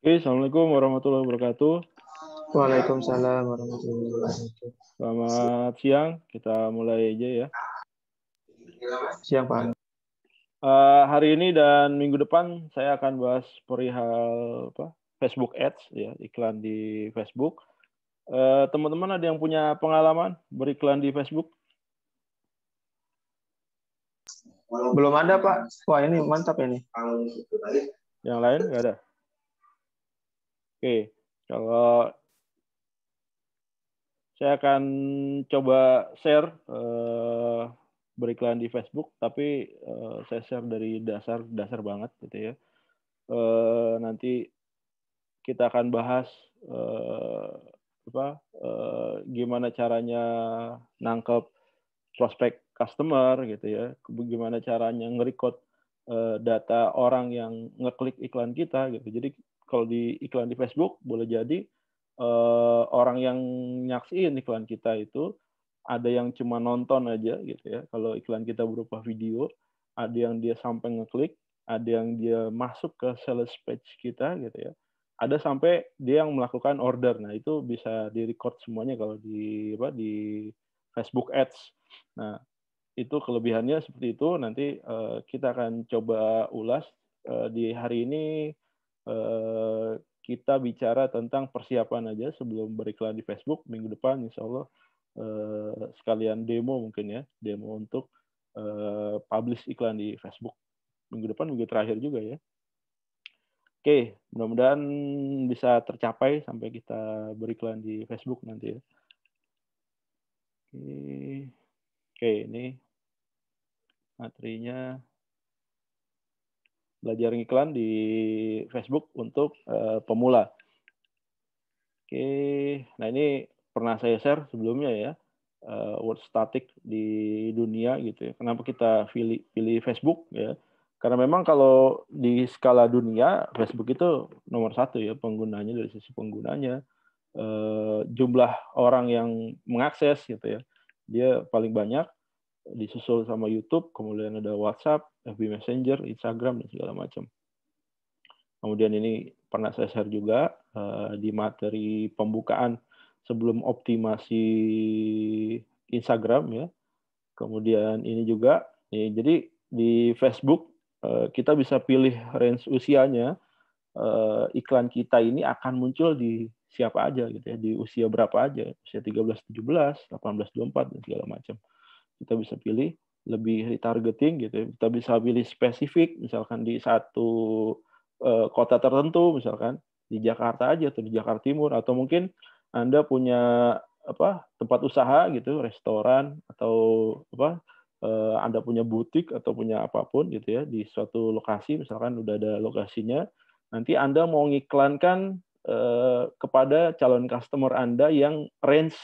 Oke, Assalamualaikum warahmatullahi wabarakatuh. Waalaikumsalam warahmatullahi wabarakatuh. Selamat siang, kita mulai aja ya. Siang Pak. Uh, hari ini dan minggu depan saya akan bahas perihal apa, Facebook Ads, ya iklan di Facebook. Eh, teman-teman uh, ada yang punya pengalaman beriklan di Facebook? Belum ada Pak. Wah ini mantap ini. Yang lain nggak ada? Oke, kalau saya akan coba share uh, beriklan di Facebook, tapi uh, saya share dari dasar dasar banget gitu ya. Uh, nanti kita akan bahas uh, apa uh, gimana caranya nangkep prospek customer gitu ya, gimana caranya ngerekod data orang yang ngeklik iklan kita gitu. Jadi kalau di iklan di Facebook boleh jadi uh, orang yang nyaksiin iklan kita itu ada yang cuma nonton aja gitu ya. Kalau iklan kita berupa video, ada yang dia sampai ngeklik, ada yang dia masuk ke sales page kita gitu ya. Ada sampai dia yang melakukan order. Nah, itu bisa direcord semuanya kalau di apa di Facebook Ads. Nah, itu kelebihannya seperti itu. Nanti uh, kita akan coba ulas uh, di hari ini Eh, kita bicara tentang persiapan aja sebelum beriklan di Facebook minggu depan insya Allah eh, sekalian demo mungkin ya demo untuk eh, publish iklan di Facebook minggu depan minggu terakhir juga ya Oke, mudah-mudahan bisa tercapai sampai kita beriklan di Facebook nanti ya. Oke, oke ini materinya belajar iklan di Facebook untuk uh, pemula. Oke, nah ini pernah saya share sebelumnya ya uh, eh, word static di dunia gitu ya. Kenapa kita pilih pilih Facebook ya? Karena memang kalau di skala dunia Facebook itu nomor satu ya penggunanya dari sisi penggunanya uh, jumlah orang yang mengakses gitu ya dia paling banyak disusul sama YouTube, kemudian ada WhatsApp, FB Messenger, Instagram dan segala macam. Kemudian ini pernah saya share juga eh, di materi pembukaan sebelum optimasi Instagram ya. Kemudian ini juga, ya, jadi di Facebook eh, kita bisa pilih range usianya. Eh, iklan kita ini akan muncul di siapa aja gitu ya, di usia berapa aja, usia 13 17, 18 24 dan segala macam kita bisa pilih lebih retargeting gitu ya. kita bisa pilih spesifik misalkan di satu eh, kota tertentu misalkan di Jakarta aja atau di Jakarta Timur atau mungkin anda punya apa tempat usaha gitu restoran atau apa eh, anda punya butik atau punya apapun gitu ya di suatu lokasi misalkan udah ada lokasinya nanti anda mau ngiklankan eh, kepada calon customer anda yang range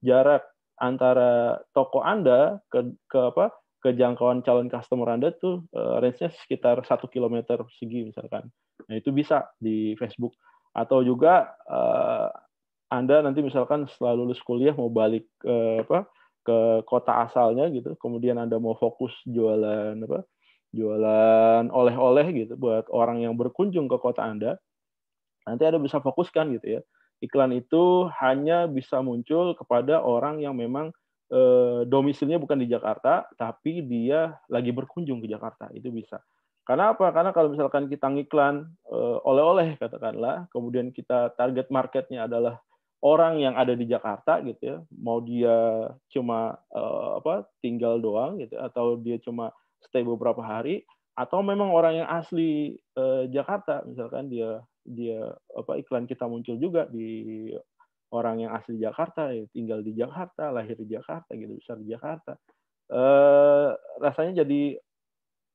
jarak antara toko Anda ke, ke apa ke jangkauan calon customer Anda tuh eh, range-nya sekitar satu kilometer segi misalkan. Nah, itu bisa di Facebook atau juga uh, Anda nanti misalkan setelah lulus kuliah mau balik uh, apa ke kota asalnya gitu, kemudian Anda mau fokus jualan apa jualan oleh-oleh gitu buat orang yang berkunjung ke kota Anda. Nanti Anda bisa fokuskan gitu ya iklan itu hanya bisa muncul kepada orang yang memang eh, domisilnya bukan di Jakarta, tapi dia lagi berkunjung ke Jakarta. Itu bisa. Karena apa? Karena kalau misalkan kita ngiklan eh, oleh-oleh katakanlah, kemudian kita target marketnya adalah orang yang ada di Jakarta gitu ya, mau dia cuma eh, apa tinggal doang gitu, atau dia cuma stay beberapa hari, atau memang orang yang asli eh, Jakarta misalkan dia dia apa iklan kita muncul juga di orang yang asli Jakarta, ya, tinggal di Jakarta, lahir di Jakarta, gitu besar di Jakarta. Eh, rasanya jadi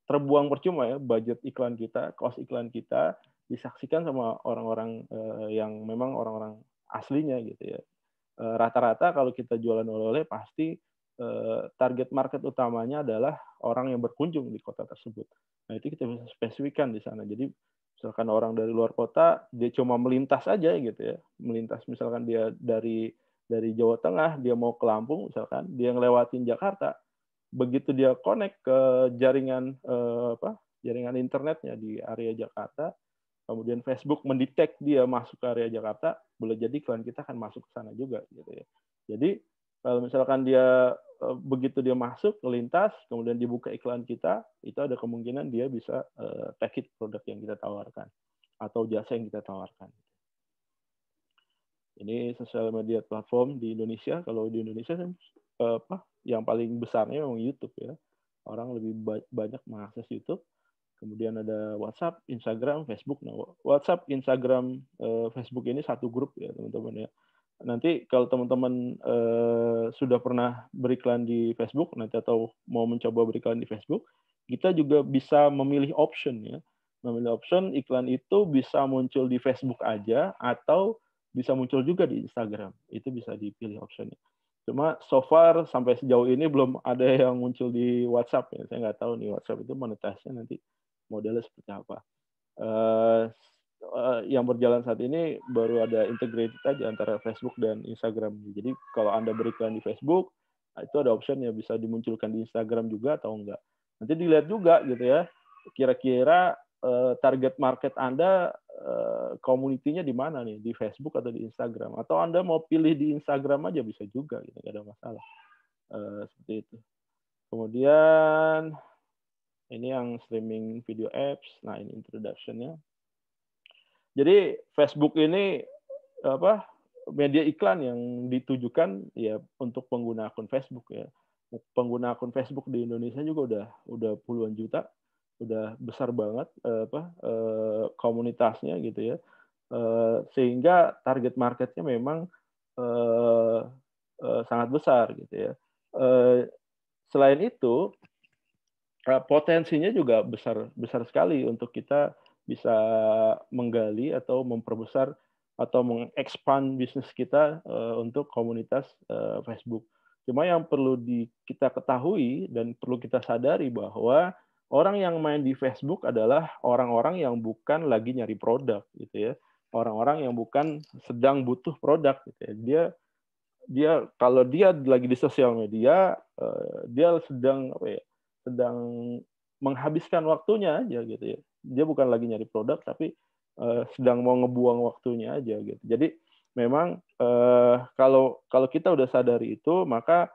terbuang percuma ya budget iklan kita, cost iklan kita disaksikan sama orang-orang eh, yang memang orang-orang aslinya gitu ya. Eh, rata-rata kalau kita jualan oleh-oleh pasti eh, target market utamanya adalah orang yang berkunjung di kota tersebut. Nah itu kita bisa spesifikkan di sana. Jadi misalkan orang dari luar kota dia cuma melintas aja gitu ya melintas misalkan dia dari dari Jawa Tengah dia mau ke Lampung misalkan dia ngelewatin Jakarta begitu dia connect ke jaringan eh, apa jaringan internetnya di area Jakarta kemudian Facebook mendetek dia masuk ke area Jakarta boleh jadi klien kita akan masuk ke sana juga gitu ya jadi kalau misalkan dia Eh, begitu dia masuk melintas kemudian dibuka iklan kita itu ada kemungkinan dia bisa uh, produk yang kita tawarkan atau jasa yang kita tawarkan ini sosial media platform di Indonesia kalau di Indonesia uh, apa yang paling besarnya memang YouTube ya orang lebih banyak mengakses YouTube kemudian ada WhatsApp Instagram Facebook nah WhatsApp Instagram Facebook ini satu grup ya teman-teman ya nanti kalau teman-teman uh, sudah pernah beriklan di Facebook nanti atau mau mencoba beriklan di Facebook, kita juga bisa memilih option ya. Memilih option iklan itu bisa muncul di Facebook aja atau bisa muncul juga di Instagram. Itu bisa dipilih optionnya. Cuma so far sampai sejauh ini belum ada yang muncul di WhatsApp ya. Saya nggak tahu nih WhatsApp itu monetasinya nanti modelnya seperti apa. Uh, Eh, yang berjalan saat ini baru ada integrated aja antara Facebook dan Instagram. Jadi kalau Anda berikan di Facebook, itu ada option yang bisa dimunculkan di Instagram juga atau enggak. Nanti dilihat juga gitu ya, kira-kira eh, target market Anda uh, di mana nih, di Facebook atau di Instagram. Atau Anda mau pilih di Instagram aja bisa juga, gitu, nggak ada masalah. seperti itu. Kemudian ini yang streaming video apps. Nah, ini introduction-nya. Jadi Facebook ini apa media iklan yang ditujukan ya untuk pengguna akun Facebook ya. Pengguna akun Facebook di Indonesia juga udah udah puluhan juta, udah besar banget eh, apa eh, komunitasnya gitu ya. Eh, sehingga target marketnya memang sangat besar gitu ya. selain itu potensinya juga besar besar sekali untuk kita bisa menggali atau memperbesar atau mengekspand bisnis kita uh, untuk komunitas uh, Facebook. Cuma yang perlu di, kita ketahui dan perlu kita sadari bahwa orang yang main di Facebook adalah orang-orang yang bukan lagi nyari produk gitu ya. Orang-orang yang bukan sedang butuh produk gitu ya. Dia dia kalau dia lagi di sosial media uh, dia sedang apa ya? sedang menghabiskan waktunya aja gitu ya dia bukan lagi nyari produk tapi uh, sedang mau ngebuang waktunya aja gitu. Jadi memang uh, kalau kalau kita udah sadari itu maka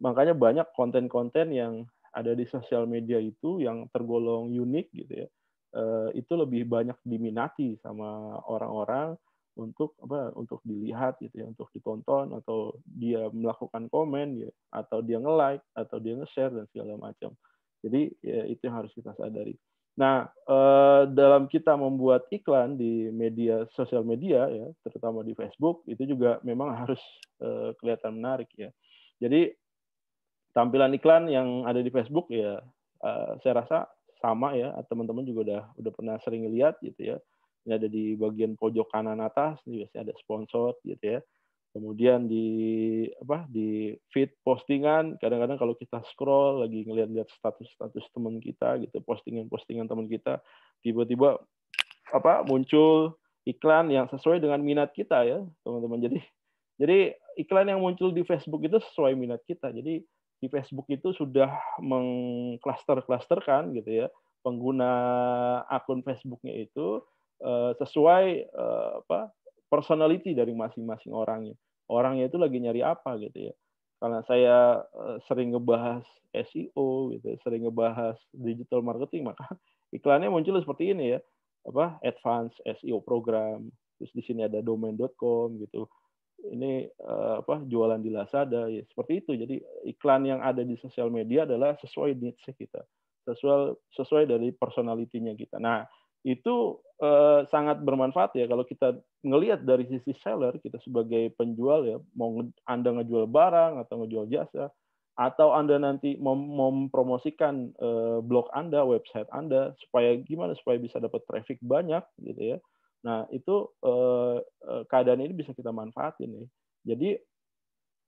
makanya banyak konten-konten yang ada di sosial media itu yang tergolong unik gitu ya. Uh, itu lebih banyak diminati sama orang-orang untuk apa untuk dilihat gitu ya untuk ditonton atau dia melakukan komen ya atau dia nge like atau dia nge share dan segala macam jadi ya, itu yang harus kita sadari Nah, eh, dalam kita membuat iklan di media sosial media ya, terutama di Facebook itu juga memang harus eh, kelihatan menarik ya. Jadi tampilan iklan yang ada di Facebook ya eh, saya rasa sama ya, teman-teman juga udah udah pernah sering lihat gitu ya. Ini ada di bagian pojok kanan atas, biasanya ada sponsor gitu ya kemudian di apa di feed postingan kadang-kadang kalau kita scroll lagi ngelihat-lihat status-status teman kita gitu postingan-postingan teman kita tiba-tiba apa muncul iklan yang sesuai dengan minat kita ya teman-teman jadi jadi iklan yang muncul di Facebook itu sesuai minat kita jadi di Facebook itu sudah mengklaster-klasterkan gitu ya pengguna akun Facebooknya itu eh, sesuai eh, apa personality dari masing-masing orangnya orangnya itu lagi nyari apa gitu ya karena saya eh, sering ngebahas SEO gitu ya, sering ngebahas digital marketing maka iklannya muncul seperti ini ya apa advance SEO program terus di sini ada domain.com gitu ini eh, apa jualan di Lazada ya seperti itu jadi iklan yang ada di sosial media adalah sesuai needs kita sesuai sesuai dari personalitinya kita nah itu eh, sangat bermanfaat ya kalau kita ngelihat dari sisi seller kita sebagai penjual ya mau anda ngejual barang atau ngejual jasa atau anda nanti mem mempromosikan eh, blog anda website anda supaya gimana supaya bisa dapat traffic banyak gitu ya nah itu eh, eh keadaan ini bisa kita manfaatin nih jadi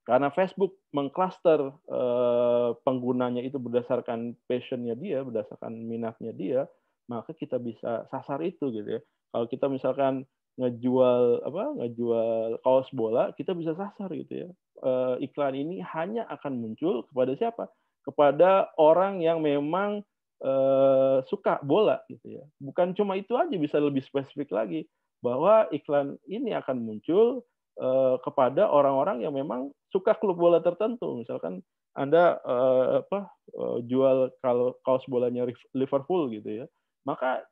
karena Facebook mengklaster eh, penggunanya itu berdasarkan passionnya dia, berdasarkan minatnya dia, maka kita bisa sasar itu gitu ya. Kalau kita misalkan ngejual apa ngejual kaos bola kita bisa sasar gitu ya e, iklan ini hanya akan muncul kepada siapa kepada orang yang memang e, suka bola gitu ya bukan cuma itu aja bisa lebih spesifik lagi bahwa iklan ini akan muncul e, kepada orang-orang yang memang suka klub bola tertentu misalkan anda e, apa e, jual kalau kaos bolanya Liverpool gitu ya maka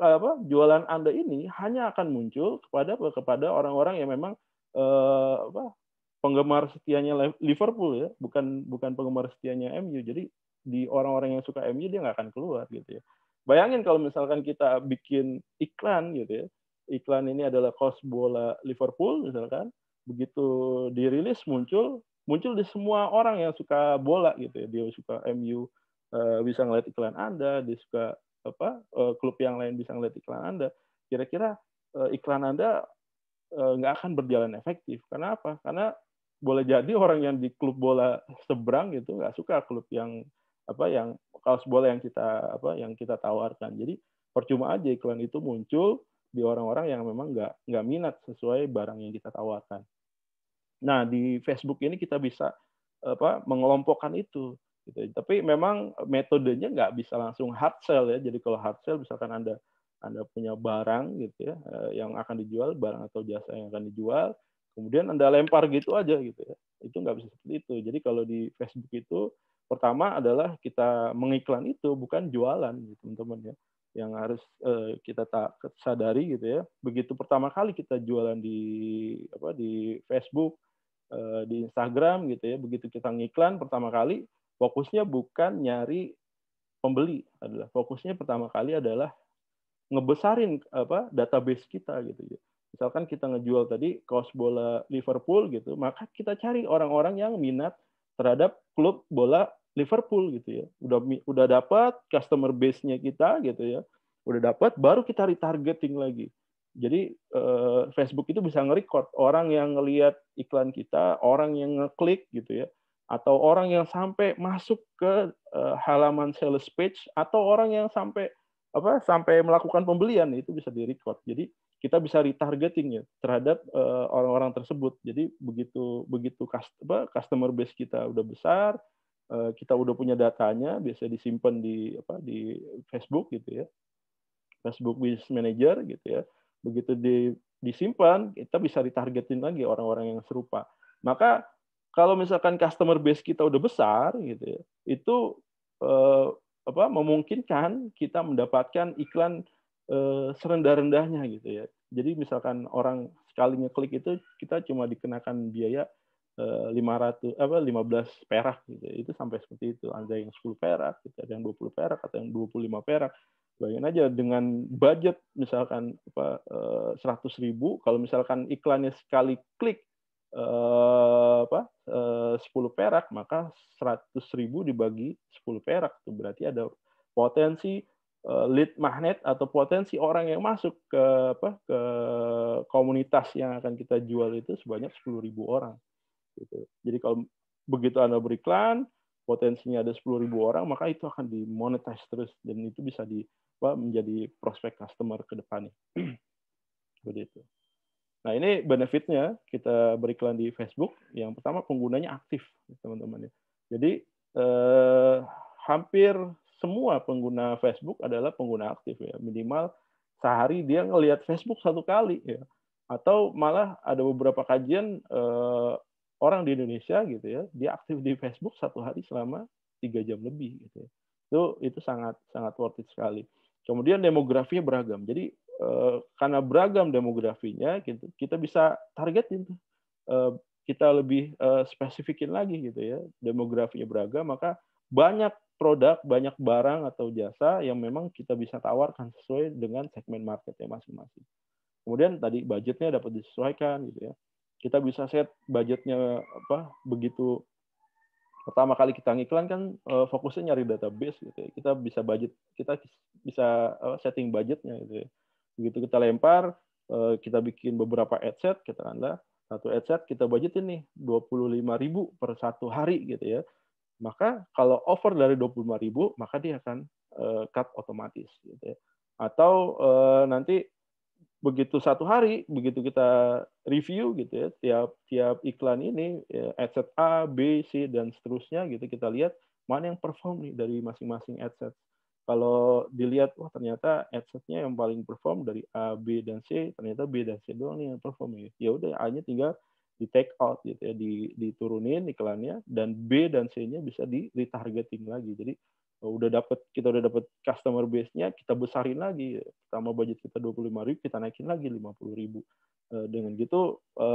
apa jualan Anda ini hanya akan muncul kepada kepada orang-orang yang memang eh, apa penggemar setianya Liverpool ya, bukan bukan penggemar setianya MU. Jadi di orang-orang yang suka MU dia nggak akan keluar gitu ya. Bayangin kalau misalkan kita bikin iklan gitu ya. Iklan ini adalah kos bola Liverpool misalkan, begitu dirilis muncul muncul di semua orang yang suka bola gitu ya. Dia suka MU eh, bisa ngeliat iklan Anda, dia suka apa eh, klub yang lain bisa ngeliat iklan Anda, kira-kira eh, iklan Anda eh, nggak akan berjalan efektif. Karena apa? Karena boleh jadi orang yang di klub bola seberang itu nggak suka klub yang apa yang kaos bola yang kita apa yang kita tawarkan. Jadi percuma aja iklan itu muncul di orang-orang yang memang nggak nggak minat sesuai barang yang kita tawarkan. Nah di Facebook ini kita bisa apa mengelompokkan itu Gitu. Tapi memang metodenya nggak bisa langsung hard sell ya. Jadi kalau hard sell misalkan Anda anda punya barang gitu ya eh, yang akan dijual barang atau jasa yang akan dijual kemudian anda lempar gitu aja gitu ya itu nggak bisa seperti itu jadi kalau di Facebook itu pertama adalah kita mengiklan itu bukan jualan gitu teman-teman ya yang harus eh, kita tak sadari gitu ya begitu pertama kali kita jualan di apa di Facebook eh, di Instagram gitu ya begitu kita ngiklan pertama kali fokusnya bukan nyari pembeli adalah fokusnya pertama kali adalah ngebesarin apa database kita gitu ya. Misalkan kita ngejual tadi kaos bola Liverpool gitu, maka kita cari orang-orang yang minat terhadap klub bola Liverpool gitu ya. Udah udah dapat customer base-nya kita gitu ya. Udah dapat baru kita retargeting lagi. Jadi eh, Facebook itu bisa nge orang yang ngelihat iklan kita, orang yang ngeklik gitu ya atau orang yang sampai masuk ke uh, halaman sales page atau orang yang sampai apa sampai melakukan pembelian itu bisa di direcord. Jadi kita bisa retargeting ya terhadap orang eh, orang-orang tersebut. Jadi begitu begitu customer, customer base kita udah besar, uh, kita udah punya datanya, biasa disimpan di apa di Facebook gitu ya. Facebook Business Manager gitu ya. Begitu di, disimpan, kita bisa retargeting lagi orang-orang yang serupa. Maka kalau misalkan customer base kita udah besar gitu ya, itu eh, apa memungkinkan kita mendapatkan iklan eh, serendah-rendahnya gitu ya. Jadi misalkan orang sekalinya klik itu kita cuma dikenakan biaya eh, lima ratus apa lima belas perak gitu. Ya. Itu sampai seperti itu. Ada yang 10 perak, gitu, ada yang 20 perak, atau yang 25 perak. Bayangin aja dengan budget misalkan apa eh, seratus ribu kalau misalkan iklannya sekali klik Eh, apa eh, uh, 10 perak maka seratus ribu dibagi 10 perak itu berarti ada potensi uh, lead magnet atau potensi orang yang masuk ke apa ke komunitas yang akan kita jual itu sebanyak sepuluh ribu orang gitu. Jadi kalau begitu Anda beriklan potensinya ada 10.000 orang maka itu akan dimonetize terus dan itu bisa di apa, menjadi prospek customer ke depannya. Begitu. Nah ini benefitnya kita beriklan di Facebook. Yang pertama penggunanya aktif, teman-teman. Ya. Jadi eh, hampir semua pengguna Facebook adalah pengguna aktif ya. Minimal sehari dia ngelihat Facebook satu kali ya. Atau malah ada beberapa kajian eh, orang di Indonesia gitu ya, dia aktif di Facebook satu hari selama tiga jam lebih gitu. Ya. Itu itu sangat sangat worth it sekali. Kemudian demografinya beragam. Jadi Eh, karena beragam demografinya gitu kita bisa targetin uh, kita lebih eh, spesifikin lagi gitu ya demografinya beragam maka banyak produk banyak barang atau jasa yang memang kita bisa tawarkan sesuai dengan segmen marketnya masing-masing kemudian tadi budgetnya dapat disesuaikan gitu ya kita bisa set budgetnya apa begitu pertama kali kita ngiklan kan fokusnya nyari database gitu ya kita bisa budget kita bisa setting budgetnya gitu ya begitu kita lempar eh, kita bikin beberapa adset anda satu adset kita budgetin nih 25.000 per satu hari gitu ya maka kalau over dari 25.000 maka dia akan eh, cut otomatis gitu ya atau eh, nanti begitu satu hari begitu kita review gitu ya tiap tiap iklan ini headset ya, adset A B C dan seterusnya gitu kita lihat mana yang perform nih dari masing-masing adset kalau dilihat wah ternyata adsetnya yang paling perform dari A, B dan C, ternyata B dan C doang nih yang perform ya. Ya udah A-nya tinggal di take out gitu ya, di diturunin iklannya dan B dan C-nya bisa di retargeting lagi. Jadi udah dapat kita udah dapat customer base-nya, kita besarin lagi. Pertama budget kita 25 ribu, kita naikin lagi 50 ribu. E, dengan gitu e,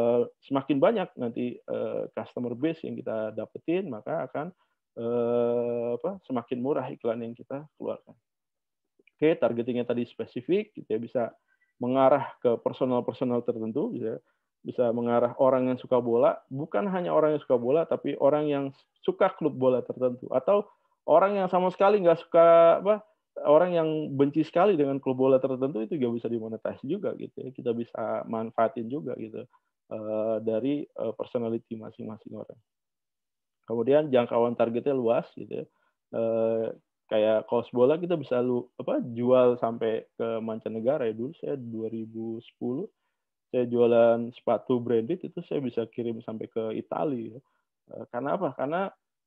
semakin banyak nanti e, customer base yang kita dapetin, maka akan Eh, apa semakin murah iklan yang kita keluarkan. Oke, targetingnya tadi spesifik, gitu ya, bisa mengarah ke personal-personal tertentu, bisa gitu ya. bisa mengarah orang yang suka bola, bukan hanya orang yang suka bola, tapi orang yang suka klub bola tertentu, atau orang yang sama sekali nggak suka apa orang yang benci sekali dengan klub bola tertentu itu juga bisa dimonetasi juga gitu ya kita bisa manfaatin juga gitu eh, dari eh, personality masing-masing orang Kemudian jangkauan targetnya luas gitu ya. Eh, kayak kaos bola kita bisa lu apa jual sampai ke mancanegara ya dulu saya 2010 saya jualan sepatu branded itu saya bisa kirim sampai ke Italia. Ya. Eh, karena apa? Karena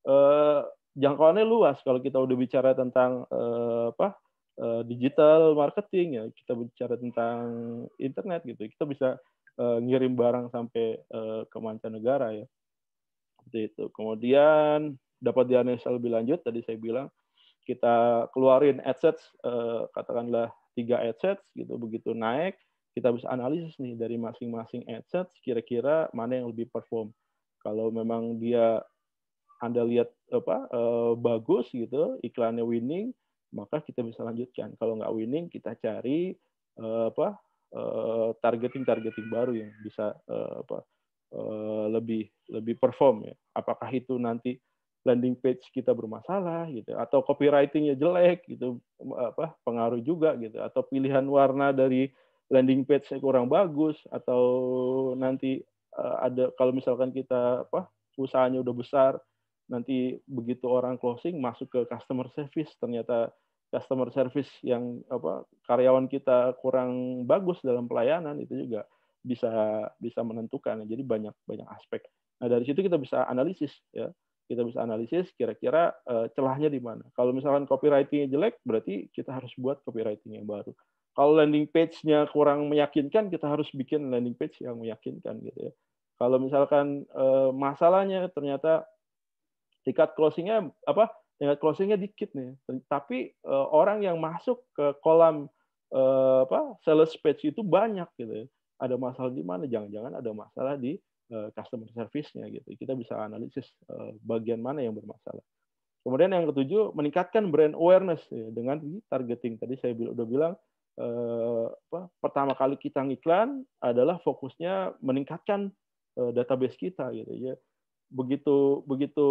eh, jangkauannya luas kalau kita udah bicara tentang eh, apa? digital marketing ya kita bicara tentang internet gitu kita bisa ngirim barang sampai ke mancanegara ya seperti itu. Kemudian dapat dianalisa lebih lanjut, tadi saya bilang kita keluarin adsets, eh, katakanlah tiga adsets, gitu begitu naik, kita bisa analisis nih dari masing-masing adsets kira-kira mana yang lebih perform. Kalau memang dia anda lihat apa eh, bagus gitu iklannya winning maka kita bisa lanjutkan kalau nggak winning kita cari eh, apa targeting targeting baru yang bisa apa Eh, lebih lebih perform ya. Apakah itu nanti landing page kita bermasalah gitu atau copywritingnya jelek gitu apa pengaruh juga gitu atau pilihan warna dari landing page kurang bagus atau nanti eh, ada kalau misalkan kita apa usahanya udah besar nanti begitu orang closing masuk ke customer service ternyata customer service yang apa karyawan kita kurang bagus dalam pelayanan itu juga bisa bisa menentukan. Nah, jadi banyak banyak aspek. Nah dari situ kita bisa analisis ya kita bisa analisis kira-kira eh, celahnya di mana. Kalau misalkan copywritingnya jelek, berarti kita harus buat copywriting yang baru. Kalau landing page-nya kurang meyakinkan, kita harus bikin landing page yang meyakinkan gitu ya. Kalau misalkan eh, masalahnya ternyata tingkat closingnya apa? Tingkat closingnya dikit nih. Tapi eh, orang yang masuk ke kolam apa? sales page itu banyak gitu ya ada masalah di mana jangan-jangan ada masalah di uh, customer service-nya gitu kita bisa analisis uh, bagian mana yang bermasalah kemudian yang ketujuh meningkatkan brand awareness ya, dengan targeting tadi saya udah bilang uh, apa, pertama kali kita ngiklan adalah fokusnya meningkatkan uh, database kita gitu ya begitu begitu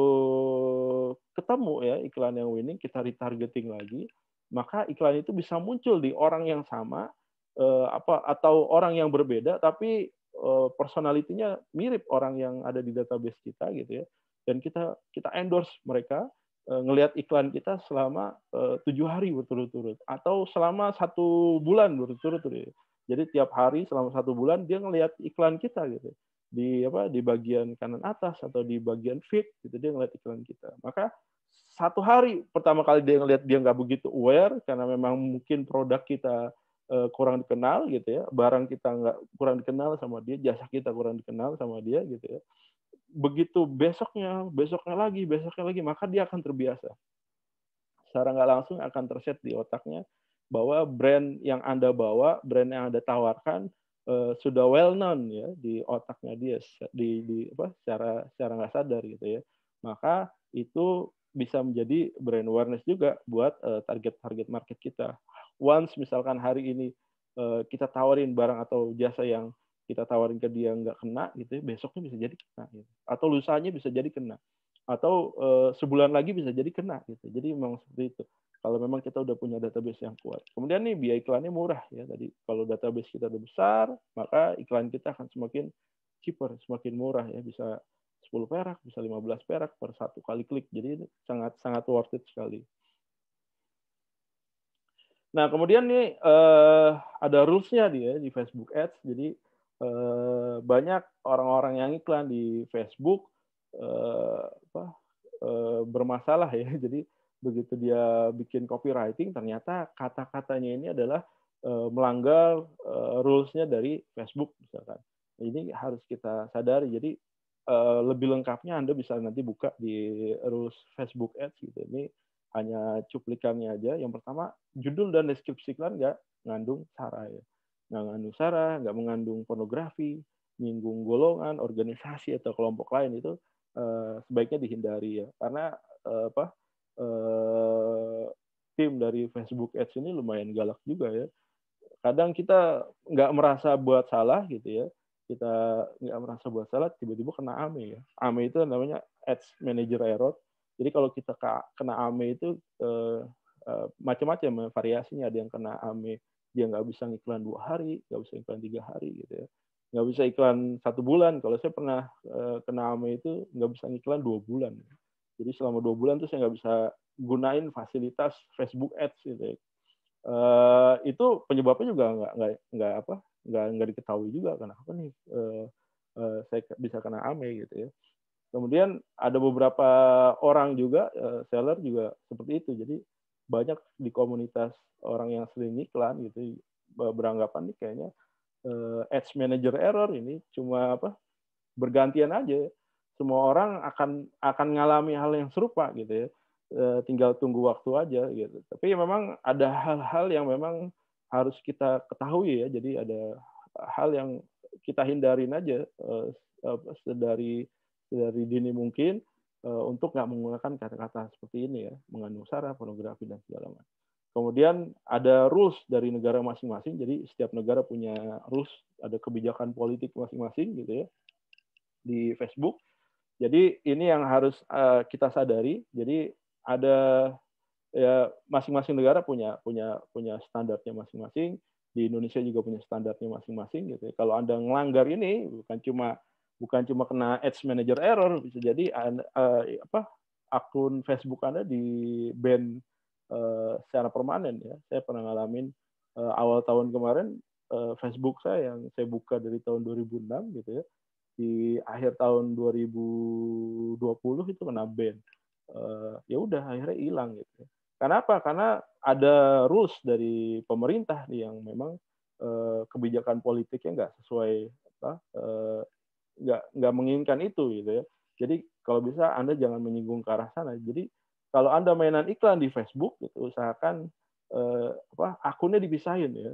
ketemu ya iklan yang winning kita retargeting lagi maka iklan itu bisa muncul di orang yang sama Eh, apa atau orang yang berbeda tapi eh, personalitinya mirip orang yang ada di database kita gitu ya dan kita kita endorse mereka eh, ngelihat iklan kita selama tujuh hari berturut-turut atau selama satu bulan berturut-turut. Ya. Jadi tiap hari selama satu bulan dia ngelihat iklan kita gitu di apa di bagian kanan atas atau di bagian feed gitu dia ngelihat iklan kita. Maka satu hari pertama kali dia ngelihat dia nggak begitu aware karena memang mungkin produk kita Eh, kurang dikenal gitu ya barang kita nggak kurang dikenal sama dia jasa kita kurang dikenal sama dia gitu ya begitu besoknya besoknya lagi besoknya lagi maka dia akan terbiasa secara nggak langsung akan terset di otaknya bahwa brand yang anda bawa brand yang anda tawarkan uh, sudah well known ya di otaknya dia di, di apa secara secara nggak sadar gitu ya maka itu bisa menjadi brand awareness juga buat eh, target-target market kita once misalkan hari ini uh, kita tawarin barang atau jasa yang kita tawarin ke dia nggak kena gitu ya, besoknya bisa jadi kena gitu. atau lusanya bisa jadi kena atau uh, sebulan lagi bisa jadi kena gitu jadi memang seperti itu kalau memang kita udah punya database yang kuat kemudian nih biaya iklannya murah ya tadi kalau database kita udah besar maka iklan kita akan semakin cheaper semakin murah ya bisa 10 perak bisa 15 perak per satu kali klik jadi sangat sangat worth it sekali Nah, kemudian nih uh, ada rules-nya dia ya di Facebook Ads. Jadi uh, banyak orang-orang yang iklan di Facebook uh, apa, uh, bermasalah ya. Jadi begitu dia bikin copywriting, ternyata kata-katanya ini adalah uh, melanggar uh, rules-nya dari Facebook misalkan. ini harus kita sadari. Jadi uh, lebih lengkapnya Anda bisa nanti buka di rules Facebook Ads gitu. Ini hanya cuplikannya aja. Yang pertama, judul dan deskripsi iklan nggak mengandung sara ya. Nggak mengandung sara, nggak mengandung pornografi, nyinggung golongan, organisasi atau kelompok lain itu eh, sebaiknya dihindari ya. Karena eh, apa eh, tim dari Facebook Ads ini lumayan galak juga ya. Kadang kita nggak merasa buat salah gitu ya, kita nggak merasa buat salah, tiba-tiba kena AME ya. AME itu namanya Ads Manager Error jadi kalau kita kena AME itu eh, eh macam-macam ya, variasinya. Ada yang kena AME dia nggak bisa iklan dua hari, nggak bisa iklan tiga hari gitu ya. Nggak bisa iklan satu bulan. Kalau saya pernah eh, kena AME itu nggak bisa iklan dua bulan. Jadi selama dua bulan tuh saya nggak bisa gunain fasilitas Facebook Ads gitu ya. Uh, itu penyebabnya juga nggak nggak nggak apa nggak nggak diketahui juga kenapa nih uh, uh, saya bisa kena ame gitu ya Kemudian ada beberapa orang juga eh, seller juga seperti itu. Jadi banyak di komunitas orang yang sering iklan gitu beranggapan nih kayaknya eh, ads manager error ini cuma apa bergantian aja. Semua orang akan akan ngalami hal yang serupa gitu ya. Eh, tinggal tunggu waktu aja gitu. Tapi memang ada hal-hal yang memang harus kita ketahui ya. Jadi ada hal yang kita hindarin aja uh, dari dari dini mungkin uh, untuk nggak menggunakan kata-kata seperti ini ya, mengandung sara, pornografi dan segala macam. Kemudian ada rules dari negara masing-masing, jadi setiap negara punya rules, ada kebijakan politik masing-masing gitu ya di Facebook. Jadi ini yang harus uh, kita sadari. Jadi ada ya masing-masing negara punya punya punya standarnya masing-masing. Di Indonesia juga punya standarnya masing-masing gitu. Ya. Kalau Anda melanggar ini bukan cuma bukan cuma kena ads manager error bisa jadi uh, apa akun Facebook Anda di ban uh, secara permanen ya. Saya pernah ngalamin uh, awal tahun kemarin uh, Facebook saya yang saya buka dari tahun 2006 gitu ya. Di akhir tahun 2020 itu kena ban. Uh, ya udah akhirnya hilang gitu. Ya. Karena apa? Karena ada rules dari pemerintah yang memang uh, kebijakan politiknya nggak sesuai apa, uh, nggak nggak menginginkan itu gitu ya. Jadi kalau bisa Anda jangan menyinggung ke arah sana. Jadi kalau Anda mainan iklan di Facebook gitu usahakan eh, apa akunnya dipisahin ya,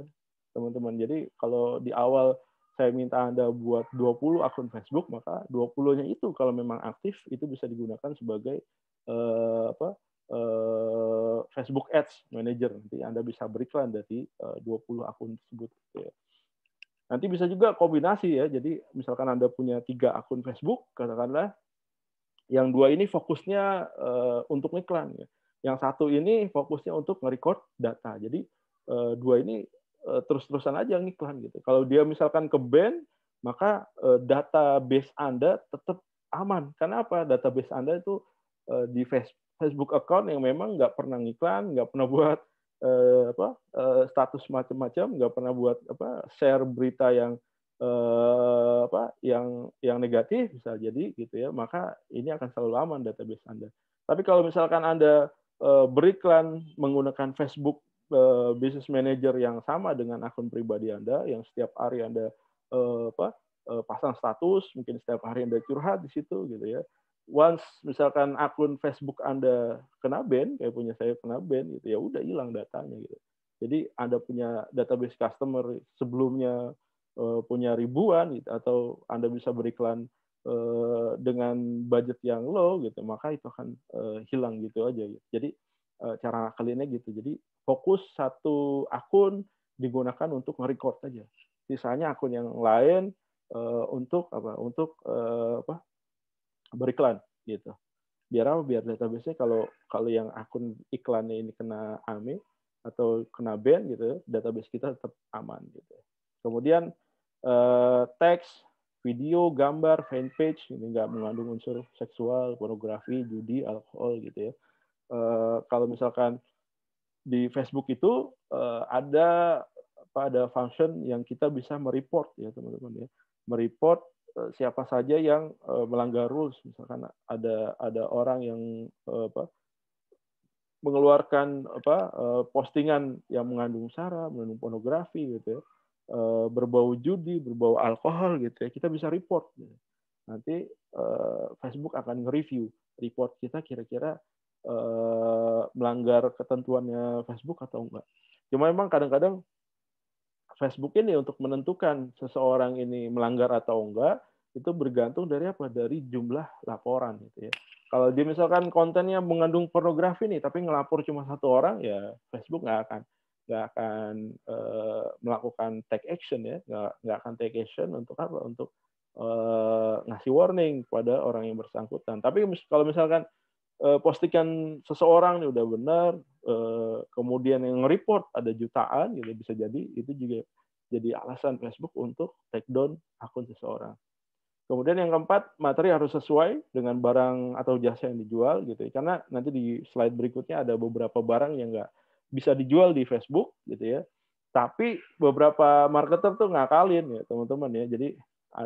teman-teman. Jadi kalau di awal saya minta Anda buat 20 akun Facebook, maka 20-nya itu kalau memang aktif itu bisa digunakan sebagai eh, apa? Eh, Facebook Ads Manager. Nanti Anda bisa beriklan dari eh, 20 akun tersebut gitu ya. Nanti bisa juga kombinasi ya. Jadi misalkan Anda punya tiga akun Facebook, katakanlah yang dua ini fokusnya uh, untuk iklan ya. Yang satu ini fokusnya untuk nge-record data. Jadi uh, dua ini uh, terus-terusan aja ngiklan gitu. Kalau dia misalkan ke band, maka uh, database Anda tetap aman. Karena apa? Database Anda itu uh, di Facebook account yang memang nggak pernah ngiklan, nggak pernah buat eh, apa eh, status macam-macam nggak pernah buat apa share berita yang eh, apa yang yang negatif bisa jadi gitu ya maka ini akan selalu aman database anda tapi kalau misalkan anda eh, beriklan menggunakan Facebook eh, Business Manager yang sama dengan akun pribadi anda yang setiap hari anda eh, apa eh, pasang status mungkin setiap hari anda curhat di situ gitu ya once misalkan akun Facebook Anda kena ban, kayak punya saya kena ban gitu, ya udah hilang datanya gitu. Jadi Anda punya database customer sebelumnya uh, punya ribuan gitu, atau Anda bisa beriklan uh, dengan budget yang low gitu, maka itu akan uh, hilang gitu aja. Gitu. Jadi uh, cara ini gitu. Jadi fokus satu akun digunakan untuk nge-record aja. Sisanya akun yang lain uh, untuk apa? Untuk uh, apa? beriklan gitu biar apa biar database-nya kalau kalau yang akun iklannya ini kena ame atau kena ban gitu database kita tetap aman gitu kemudian eh, teks video gambar fanpage ini nggak mengandung unsur seksual pornografi judi alkohol gitu ya eh, kalau misalkan di Facebook itu eh, ada pada function yang kita bisa mereport ya teman-teman ya mereport Eh, siapa saja yang eh, melanggar rules misalkan ada ada orang yang eh, apa mengeluarkan apa postingan yang mengandung sara, mengandung pornografi gitu ya, berbau judi, berbau alkohol gitu ya, kita bisa report. Nanti Facebook akan nge review report kita kira-kira melanggar ketentuannya Facebook atau enggak. Cuma memang kadang-kadang Facebook ini untuk menentukan seseorang ini melanggar atau enggak itu bergantung dari apa? Dari jumlah laporan gitu ya. Kalau dia misalkan kontennya mengandung pornografi nih, tapi ngelapor cuma satu orang, ya Facebook nggak akan nggak akan uh, melakukan take action ya, nggak nggak akan take action untuk apa? Untuk uh, ngasih warning kepada orang yang bersangkutan. Tapi kalau misalkan eh, postingan seseorang nih udah benar, eh, kemudian yang report ada jutaan gitu bisa jadi itu juga jadi alasan Facebook untuk take down akun seseorang. Kemudian yang keempat, materi harus sesuai dengan barang atau jasa yang dijual gitu ya. Karena nanti di slide berikutnya ada beberapa barang yang nggak bisa dijual di Facebook gitu ya. Tapi beberapa marketer tuh ngakalin ya teman-teman ya. Jadi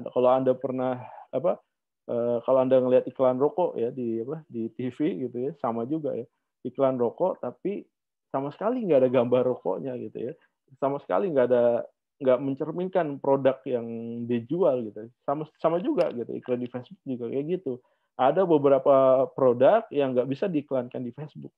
kalau anda pernah apa Eh, kalau anda ngelihat iklan rokok ya di apa di TV gitu ya sama juga ya iklan rokok tapi sama sekali nggak ada gambar rokoknya gitu ya sama sekali nggak ada nggak mencerminkan produk yang dijual gitu sama sama juga gitu iklan di Facebook juga kayak gitu ada beberapa produk yang nggak bisa diiklankan di Facebook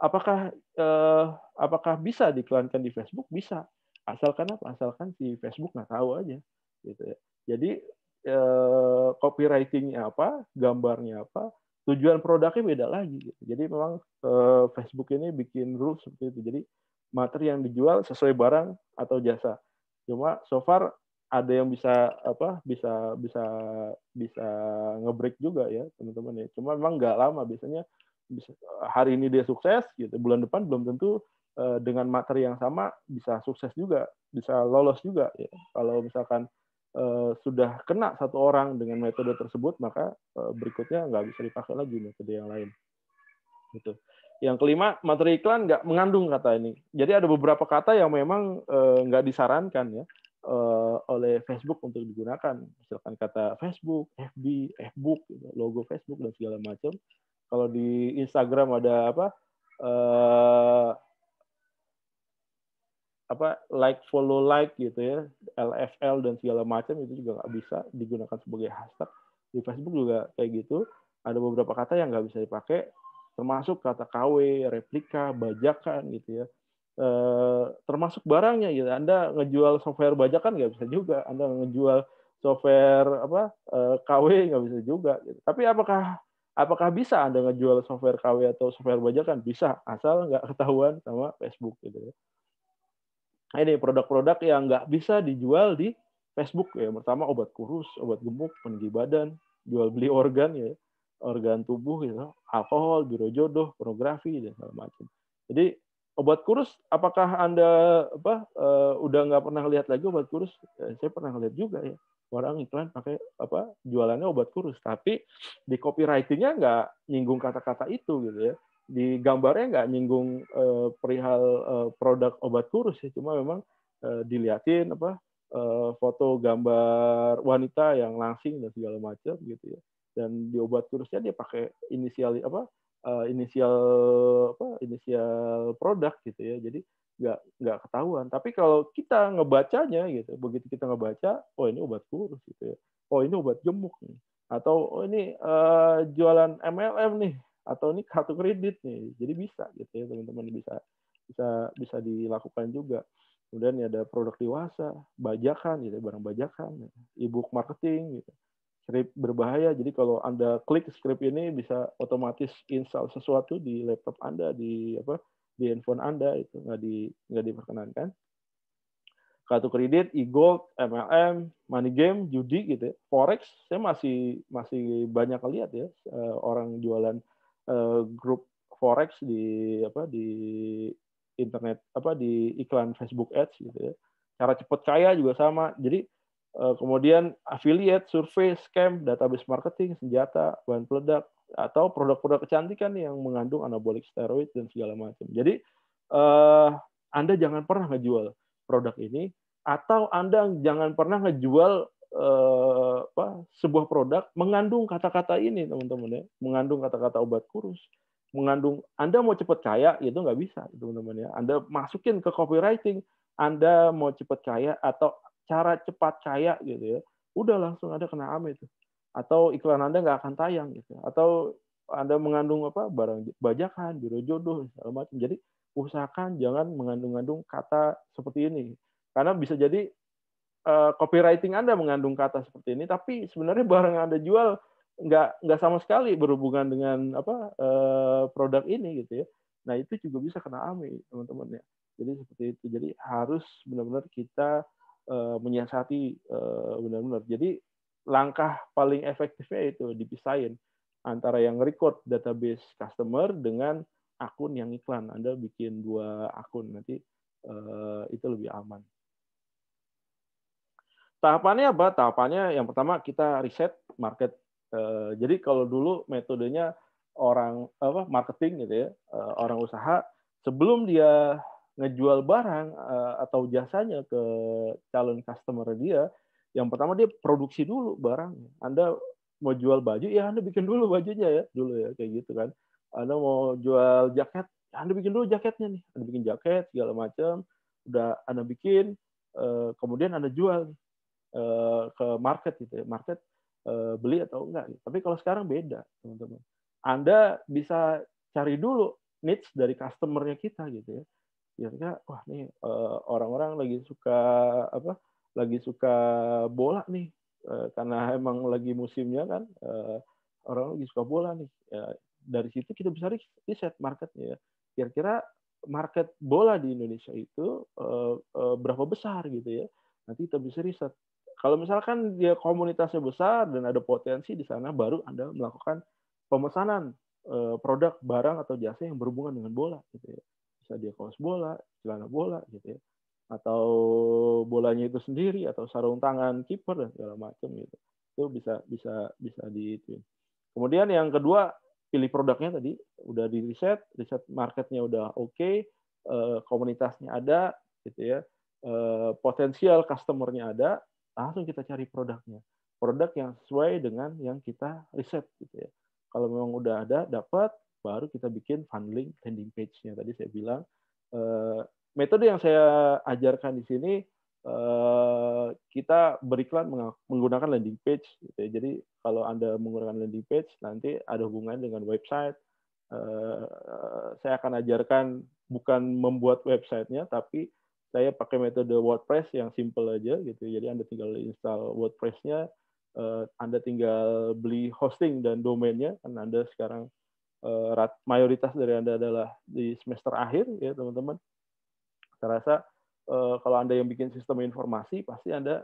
apakah eh, apakah bisa diiklankan di Facebook bisa asalkan apa asalkan di Facebook nggak tahu aja gitu ya jadi Eh, copywritingnya apa, gambarnya apa, tujuan produknya beda lagi. Gitu. Jadi memang eh, Facebook ini bikin rules seperti itu. Jadi materi yang dijual sesuai barang atau jasa. Cuma so far ada yang bisa apa bisa bisa bisa ngebreak juga ya teman-teman ya. Cuma memang nggak lama biasanya hari ini dia sukses gitu bulan depan belum tentu eh, dengan materi yang sama bisa sukses juga bisa lolos juga ya. Kalau misalkan Eh, sudah kena satu orang dengan metode tersebut maka eh, berikutnya nggak bisa dipakai lagi metode yang lain gitu yang kelima materi iklan nggak mengandung kata ini jadi ada beberapa kata yang memang eh, nggak disarankan ya oleh Facebook untuk digunakan misalkan kata Facebook FB Facebook gitu, logo Facebook dan segala macam kalau di Instagram ada apa apa like follow like gitu ya LFL dan segala macam itu juga nggak bisa digunakan sebagai hashtag di Facebook juga kayak gitu ada beberapa kata yang nggak bisa dipakai termasuk kata KW replika bajakan gitu ya e, termasuk barangnya gitu Anda ngejual software bajakan nggak bisa juga Anda ngejual software apa e, eh, KW nggak bisa juga gitu. tapi apakah apakah bisa Anda ngejual software KW atau software bajakan bisa asal nggak ketahuan sama Facebook gitu ya Nah, ini produk-produk yang nggak bisa dijual di Facebook ya pertama obat kurus obat gemuk peninggi badan jual beli organ ya organ tubuh gitu alkohol biro jodoh pornografi dan segala macam jadi obat kurus apakah anda apa uh, udah nggak pernah lihat lagi obat kurus ya, saya pernah lihat juga ya orang iklan pakai apa jualannya obat kurus tapi di copywritingnya nggak nyinggung kata-kata itu gitu ya di gambarnya nggak nyinggung eh, perihal eh, produk obat kurus ya cuma memang uh, eh, dilihatin apa eh, foto gambar wanita yang langsing dan segala macam gitu ya dan di obat kurusnya dia pakai inisial apa eh, inisial apa inisial produk gitu ya jadi nggak nggak ketahuan tapi kalau kita ngebacanya gitu begitu kita ngebaca oh ini obat kurus gitu ya oh ini obat gemuk nih atau oh ini eh, jualan MLM nih atau ini kartu kredit nih jadi bisa gitu ya teman-teman bisa bisa bisa dilakukan juga kemudian ya ada produk dewasa bajakan gitu ya, barang bajakan ebook marketing gitu script berbahaya jadi kalau anda klik script ini bisa otomatis install sesuatu di laptop anda di apa di handphone anda itu nggak di nggak diperkenankan kartu kredit, e-gold, MLM, money game, judi gitu ya. Forex saya masih masih banyak lihat ya eh, orang jualan Eh, grup forex di apa di internet apa di iklan Facebook Ads gitu ya. Cara cepat kaya juga sama. Jadi eh, kemudian affiliate, survei, scam, database marketing, senjata, bahan peledak atau produk-produk kecantikan yang mengandung anabolik steroid dan segala macam. Jadi eh, Anda jangan pernah ngejual produk ini atau Anda jangan pernah ngejual Eh, apa, sebuah produk mengandung kata-kata ini teman-teman ya mengandung kata-kata obat kurus mengandung Anda mau cepat kaya itu nggak bisa teman-teman ya Anda masukin ke copywriting Anda mau cepat kaya atau cara cepat kaya gitu ya udah langsung ada kena am itu atau iklan Anda nggak akan tayang gitu ya. atau Anda mengandung apa barang bajakan biro jodoh segala macam jadi usahakan jangan mengandung-andung kata seperti ini karena bisa jadi uh, copywriting Anda mengandung kata seperti ini, tapi sebenarnya barang yang Anda jual nggak nggak sama sekali berhubungan dengan apa uh, produk ini gitu ya. Nah itu juga bisa kena AMI teman-teman ya. Jadi seperti itu. Jadi harus benar-benar kita uh, menyiasati benar-benar. Jadi langkah paling efektifnya itu dipisahin antara yang record database customer dengan akun yang iklan. Anda bikin dua akun nanti uh, itu lebih aman. Tahapannya apa? Tahapannya yang pertama kita riset market. Eh, jadi kalau dulu metodenya orang apa marketing gitu ya, eh, orang usaha sebelum dia ngejual barang eh, atau jasanya ke calon customer dia, yang pertama dia produksi dulu barang. Anda mau jual baju, ya Anda bikin dulu bajunya ya, dulu ya kayak gitu kan. Anda mau jual jaket, ya Anda bikin dulu jaketnya nih. Anda bikin jaket segala macam, udah Anda bikin, kemudian Anda jual. Eh, ke market gitu ya market eh, beli atau enggak gitu. tapi kalau sekarang beda teman-teman anda bisa cari dulu needs dari customernya kita gitu ya kira-kira wah nih eh, orang-orang lagi suka apa lagi suka bola nih karena emang lagi musimnya kan orang lagi suka bola nih ya, dari situ kita bisa riset marketnya ya. kira-kira market bola di Indonesia itu berapa besar gitu ya nanti kita bisa riset kalau misalkan dia komunitasnya besar dan ada potensi di sana, baru Anda melakukan pemesanan eh, produk, barang atau jasa yang berhubungan dengan bola, gitu ya. Bisa dia kaos bola, celana bola, gitu ya, atau bolanya itu sendiri, atau sarung tangan kiper dan segala macam gitu. Itu bisa bisa bisa di itu. Kemudian yang kedua pilih produknya tadi udah di riset, riset marketnya udah oke, okay, eh, komunitasnya ada, gitu ya, eh, potensial customernya ada, langsung kita cari produknya produk yang sesuai dengan yang kita riset gitu ya kalau memang udah ada dapat baru kita bikin funneling landing page-nya tadi saya bilang eh, metode yang saya ajarkan di sini eh, kita beriklan menggunakan landing page gitu ya. jadi kalau anda menggunakan landing page nanti ada hubungan dengan website eh, saya akan ajarkan bukan membuat websitenya tapi saya pakai metode WordPress yang simple aja gitu. Jadi Anda tinggal install WordPress-nya, eh, Anda tinggal beli hosting dan domainnya. Karena Anda sekarang eh, mayoritas dari Anda adalah di semester akhir ya teman-teman. Saya rasa eh, kalau Anda yang bikin sistem informasi, pasti Anda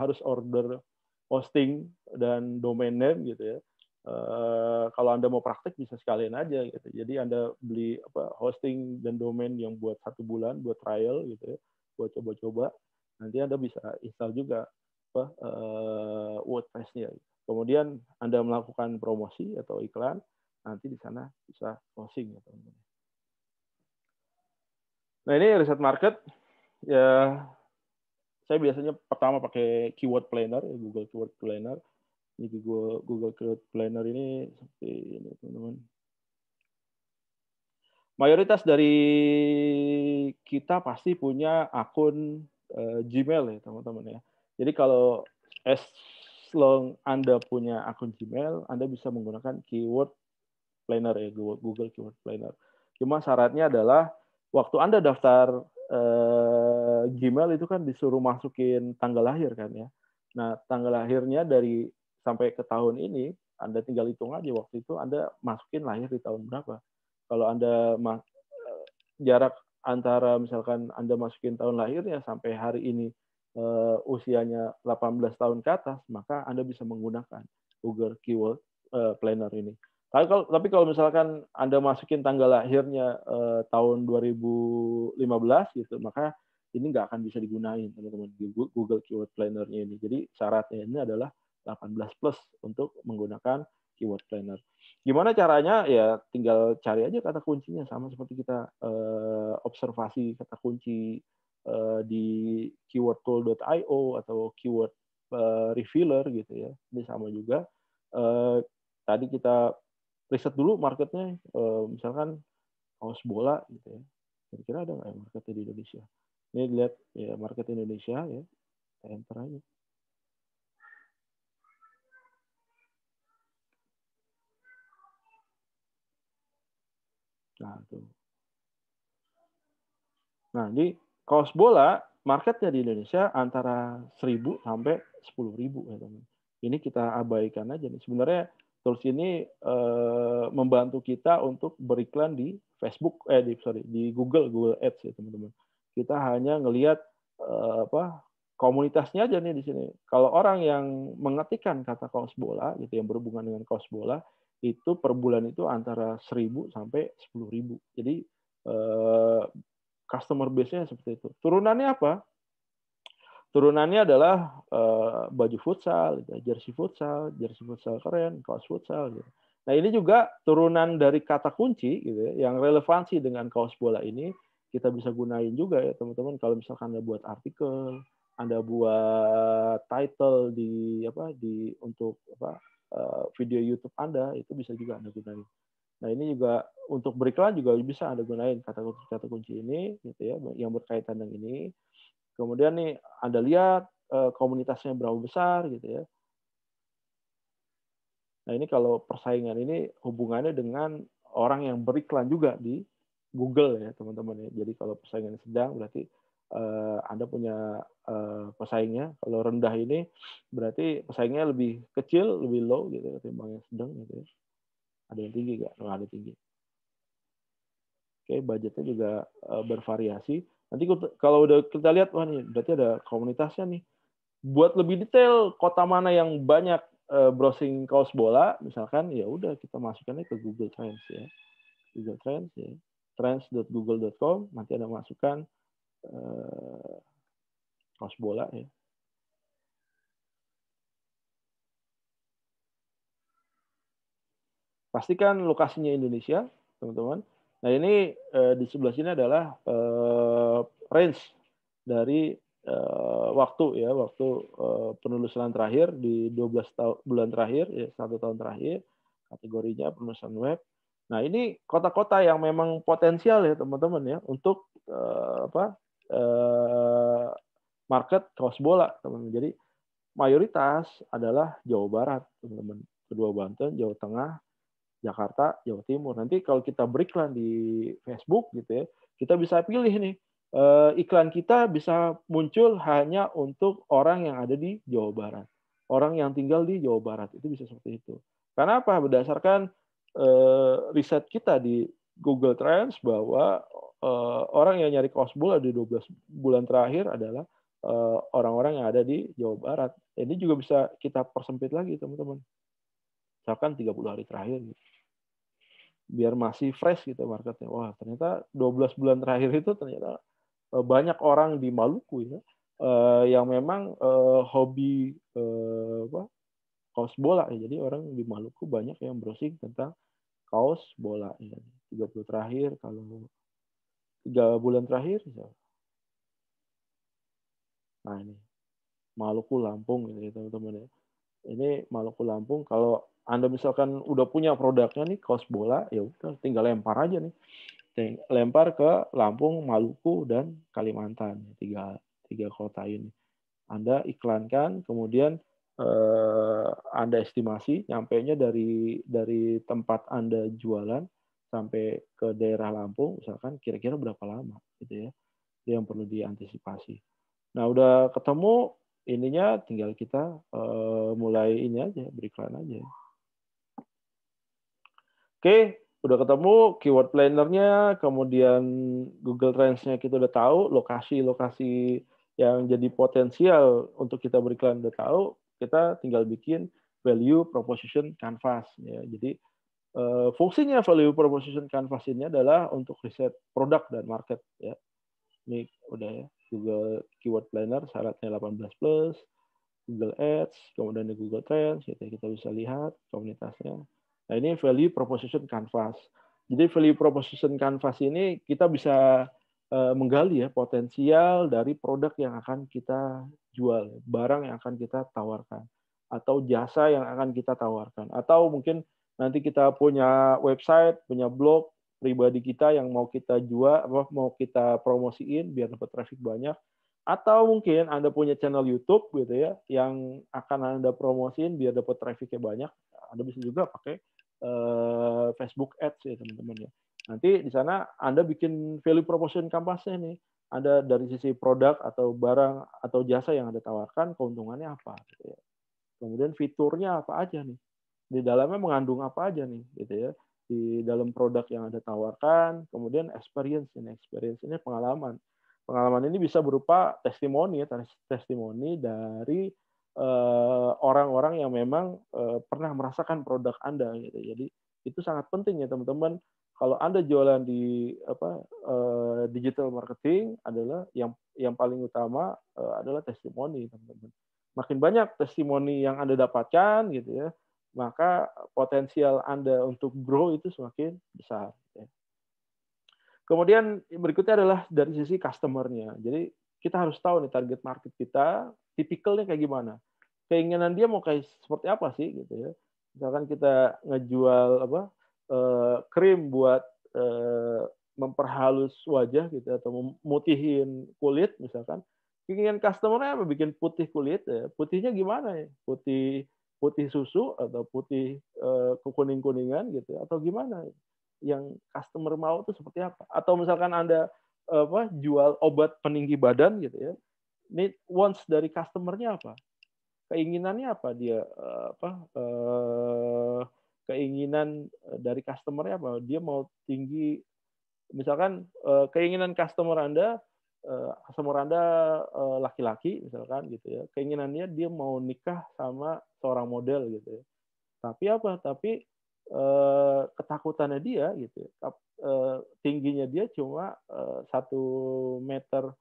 harus order hosting dan domain name gitu ya. Eh, kalau Anda mau praktek bisa sekalian aja gitu. Jadi Anda beli apa hosting dan domain yang buat satu bulan buat trial gitu ya, buat coba-coba. Nanti Anda bisa install juga apa uh, WordPress-nya. Kemudian Anda melakukan promosi atau iklan, nanti di sana bisa closing ya teman-teman. Nah, ini riset market ya saya biasanya pertama pakai keyword planner, ya, Google Keyword Planner ini Google Google Cloud Planner ini seperti ini teman-teman. Mayoritas dari kita pasti punya akun uh, Gmail ya teman-teman ya. Jadi kalau as long Anda punya akun Gmail, Anda bisa menggunakan keyword planner ya Google Keyword Planner. Cuma syaratnya adalah waktu Anda daftar uh, Gmail itu kan disuruh masukin tanggal lahir kan ya. Nah, tanggal lahirnya dari sampai ke tahun ini, Anda tinggal hitung aja waktu itu Anda masukin lahir di tahun berapa. Kalau Anda eh, jarak antara misalkan Anda masukin tahun lahirnya sampai hari ini uh, usianya 18 tahun ke atas, maka Anda bisa menggunakan Google Keyword uh, Planner ini. Tapi kalau, tapi kalau misalkan Anda masukin tanggal lahirnya uh, tahun 2015 gitu, maka ini nggak akan bisa digunain teman-teman Google Keyword planner ini. Jadi syaratnya ini adalah 18 plus untuk menggunakan keyword planner. Gimana caranya? Ya tinggal cari aja kata kuncinya sama seperti kita eh, observasi kata kunci eh, di keywordtool.io atau keyword eh, revealer gitu ya. Ini sama juga. Eh, tadi kita riset dulu marketnya, eh, misalkan kaos bola gitu ya. Kira-kira ada nggak ya marketnya di Indonesia? Ini lihat ya market Indonesia ya. enter aja. Nah, nah di kaos bola marketnya di Indonesia antara 1000 sampai sepuluh ribu teman. Gitu. Ini kita abaikan aja nih. Sebenarnya terus ini eh, membantu kita untuk beriklan di Facebook eh di sorry di Google Google Ads ya teman-teman. Kita hanya ngelihat eh, apa komunitasnya aja nih di sini. Kalau orang yang mengetikkan kata kaos bola gitu yang berhubungan dengan kaos bola, itu per bulan itu antara 1000 sampai 10000. Jadi eh, customer base-nya seperti itu. Turunannya apa? Turunannya adalah eh, baju futsal, gitu, jersey futsal, jersey futsal keren, kaos futsal gitu. Nah, ini juga turunan dari kata kunci gitu ya, yang relevansi dengan kaos bola ini kita bisa gunain juga ya teman-teman kalau misalkan Anda buat artikel, Anda buat title di apa di untuk apa Eh, video YouTube Anda itu bisa juga Anda gunain. Nah ini juga untuk beriklan juga bisa Anda gunain kata kunci kata kunci ini gitu ya yang berkaitan dengan ini. Kemudian nih Anda lihat eh, komunitasnya berapa besar gitu ya. Nah ini kalau persaingan ini hubungannya dengan orang yang beriklan juga di Google ya teman-teman ya. Jadi kalau persaingan sedang berarti uh, Anda punya uh, pesaingnya. Kalau rendah ini berarti pesaingnya lebih kecil, lebih low gitu ya, ketimbang yang sedang gitu ya. Ada yang tinggi nggak? Nggak ada tinggi. Oke, okay, budgetnya juga uh, bervariasi. Nanti kalau udah kita lihat wah nih, berarti ada komunitasnya nih. Buat lebih detail kota mana yang banyak uh, browsing kaos bola, misalkan ya udah kita masukkannya ke Google Trends ya. Google Trends ya. trends.google.com nanti ada masukan Eh, kaos bola ya. Pastikan lokasinya Indonesia, teman-teman. Nah ini eh, di sebelah sini adalah eh, range dari eh, waktu ya, waktu eh, penelusuran terakhir di 12 bulan terakhir, ya, satu tahun terakhir, kategorinya penelusuran web. Nah ini kota-kota yang memang potensial ya teman-teman ya untuk eh, apa Eh, market cross bola teman-teman. Jadi mayoritas adalah Jawa Barat teman-teman. Kedua Banten, Jawa Tengah, Jakarta, Jawa Timur. Nanti kalau kita beriklan di Facebook gitu ya, kita bisa pilih nih eh, iklan kita bisa muncul hanya untuk orang yang ada di Jawa Barat, orang yang tinggal di Jawa Barat itu bisa seperti itu. Karena apa? Berdasarkan eh, riset kita di Google Trends bahwa uh, orang yang nyari kaos bola di 12 bulan terakhir adalah eh, orang-orang uh, yang ada di Jawa Barat. Ini juga bisa kita persempit lagi, teman-teman. Misalkan 30 hari terakhir. Gitu. Biar masih fresh gitu marketnya. Wah, ternyata 12 bulan terakhir itu ternyata eh, banyak orang di Maluku ya yang memang uh, hobi uh, apa? kaos bola ya. Jadi orang di Maluku banyak yang browsing tentang kaos bola ya. 30 terakhir kalau tiga bulan terakhir nah ini Maluku Lampung gitu ya, teman-teman ya ini Maluku Lampung kalau anda misalkan udah punya produknya nih kaos bola ya udah tinggal lempar aja nih lempar ke Lampung Maluku dan Kalimantan ya, tiga tiga kota ini anda iklankan kemudian eh, anda estimasi nyampainya dari dari tempat anda jualan sampai ke daerah Lampung misalkan kira-kira berapa lama gitu ya itu yang perlu diantisipasi nah udah ketemu ininya tinggal kita uh, mulai ini aja beriklan aja oke udah ketemu keyword plannernya kemudian Google Trends-nya kita udah tahu lokasi lokasi yang jadi potensial untuk kita beriklan udah tahu kita tinggal bikin value proposition canvas ya jadi Eh, fungsinya value proposition canvas ini adalah untuk riset produk dan market ya. Ini udah ya. Google Keyword Planner syaratnya 18 plus, Google Ads, kemudian di Google Trends gitu ya, kita bisa lihat komunitasnya. Nah, ini value proposition canvas. Jadi value proposition canvas ini kita bisa eh, menggali ya potensial dari produk yang akan kita jual, barang yang akan kita tawarkan atau jasa yang akan kita tawarkan atau mungkin nanti kita punya website, punya blog pribadi kita yang mau kita jual, apa mau kita promosiin biar dapat traffic banyak. Atau mungkin Anda punya channel YouTube gitu ya, yang akan Anda promosiin biar dapat trafficnya banyak. Anda bisa juga pakai uh, Facebook Ads ya teman-teman ya. Nanti di sana Anda bikin value promotion kampanye nih. Anda dari sisi produk atau barang atau jasa yang Anda tawarkan, keuntungannya apa. Gitu ya. Kemudian fiturnya apa aja nih di dalamnya mengandung apa aja nih gitu ya di dalam produk yang ada tawarkan, kemudian experience ini experience ini pengalaman. Pengalaman ini bisa berupa testimoni ya, testimoni dari eh, orang-orang yang memang eh, pernah merasakan produk Anda gitu. Jadi itu sangat penting ya teman-teman kalau Anda jualan di apa eh, digital marketing adalah yang yang paling utama eh, adalah testimoni teman-teman. Makin banyak testimoni yang Anda dapatkan gitu ya maka potensial Anda untuk grow itu semakin besar. Ya. Kemudian berikutnya adalah dari sisi customernya. Jadi kita harus tahu nih target market kita tipikalnya kayak gimana. Keinginan dia mau kayak seperti apa sih gitu ya. Misalkan kita ngejual apa eh, krim buat eh, memperhalus wajah gitu atau memutihin kulit misalkan. Keinginan customer-nya bikin putih kulit ya. Putihnya gimana ya? Putih putih susu atau putih eh, kekuning kuning kuningan gitu ya, atau gimana yang customer mau itu seperti apa atau misalkan anda eh, apa jual obat peninggi badan gitu ya need wants dari customernya apa keinginannya apa dia eh, apa keinginan dari customernya apa dia mau tinggi misalkan keinginan customer anda uh, laki-laki misalkan gitu ya keinginannya dia mau nikah sama seorang model gitu ya tapi apa tapi uh, ketakutannya dia gitu ya. uh, tingginya dia cuma satu meter meter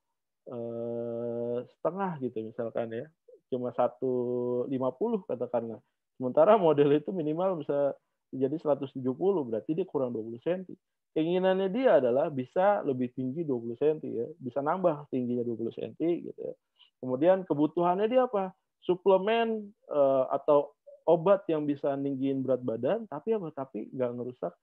setengah gitu misalkan ya cuma satu lima puluh katakanlah sementara model itu minimal bisa jadi 170 berarti dia kurang 20 cm keinginannya dia adalah bisa lebih tinggi 20 cm ya, bisa nambah tingginya 20 cm gitu ya. Kemudian kebutuhannya dia apa? Suplemen uh, atau obat yang bisa ninggiin berat badan tapi apa tapi nggak ngerusak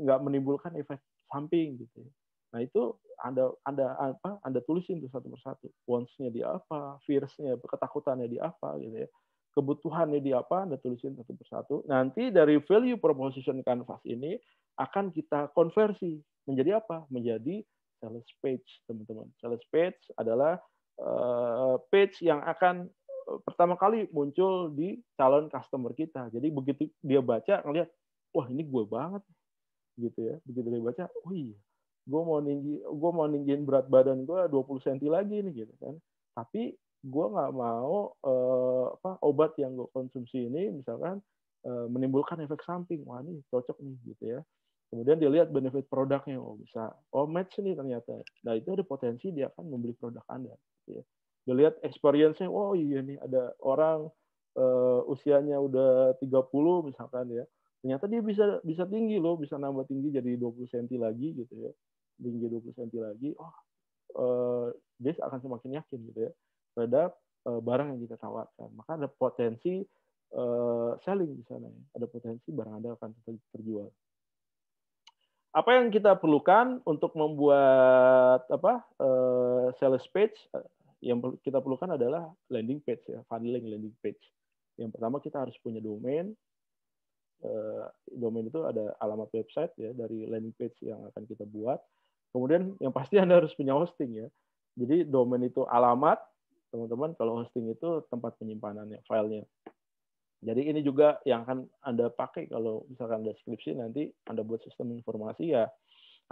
nggak menimbulkan efek samping gitu ya. Nah itu anda anda apa anda tulisin tuh satu persatu wants-nya di apa, fears-nya, ketakutannya di apa gitu ya. Kebutuhannya di apa anda tulisin satu persatu. Nanti dari value proposition canvas ini akan kita konversi menjadi apa? Menjadi sales page, teman-teman. Sales page adalah eh, page yang akan eh, pertama kali muncul di calon customer kita. Jadi begitu dia baca ngelihat, wah ini gue banget, gitu ya. Begitu dia baca, oh iya, gue mau ninggi, gue mau ninggiin berat badan gue 20 cm lagi nih gitu kan. Tapi gue nggak mau uh, apa obat yang gue konsumsi ini misalkan uh, menimbulkan efek samping. Wah ini cocok nih gitu ya kemudian dilihat benefit produknya oh bisa oh match nih ternyata nah itu ada potensi dia akan membeli produk anda ya. dilihat experience-nya oh iya nih ada orang uh, usianya udah 30 misalkan ya ternyata dia bisa bisa tinggi loh bisa nambah tinggi jadi 20 cm lagi gitu ya tinggi 20 cm lagi oh uh, dia akan semakin yakin gitu ya terhadap uh, barang yang kita tawarkan maka ada potensi uh, selling di sana ya. ada potensi barang anda akan terjual apa yang kita perlukan untuk membuat apa uh, sales page eh, yang kita perlukan adalah landing page ya funneling landing page yang pertama kita harus punya domain uh, domain itu ada alamat website ya dari landing page yang akan kita buat kemudian yang pasti anda harus punya hosting ya jadi domain itu alamat teman-teman kalau hosting itu tempat penyimpanannya filenya jadi ini juga yang akan Anda pakai kalau misalkan ada skripsi nanti Anda buat sistem informasi ya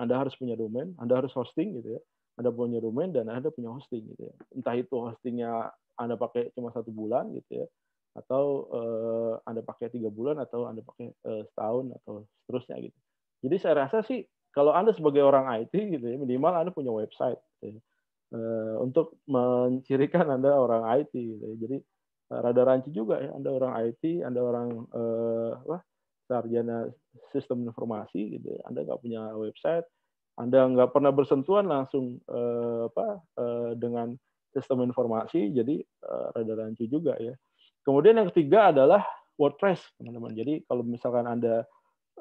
Anda harus punya domain, Anda harus hosting gitu ya. Anda punya domain dan Anda punya hosting gitu ya. Entah itu hostingnya Anda pakai cuma satu bulan gitu ya atau uh, Anda pakai tiga bulan atau Anda pakai uh, setahun atau seterusnya gitu. Jadi saya rasa sih kalau Anda sebagai orang IT gitu ya minimal Anda punya website gitu ya. uh, untuk mencirikan Anda orang IT gitu ya. Jadi rada rancu juga ya. Anda orang IT, Anda orang eh, wah, sarjana sistem informasi gitu. Ya. Anda nggak punya website, Anda nggak pernah bersentuhan langsung eh, apa eh, dengan sistem informasi, jadi eh, rada rancu juga ya. Kemudian yang ketiga adalah WordPress, teman-teman. Jadi kalau misalkan Anda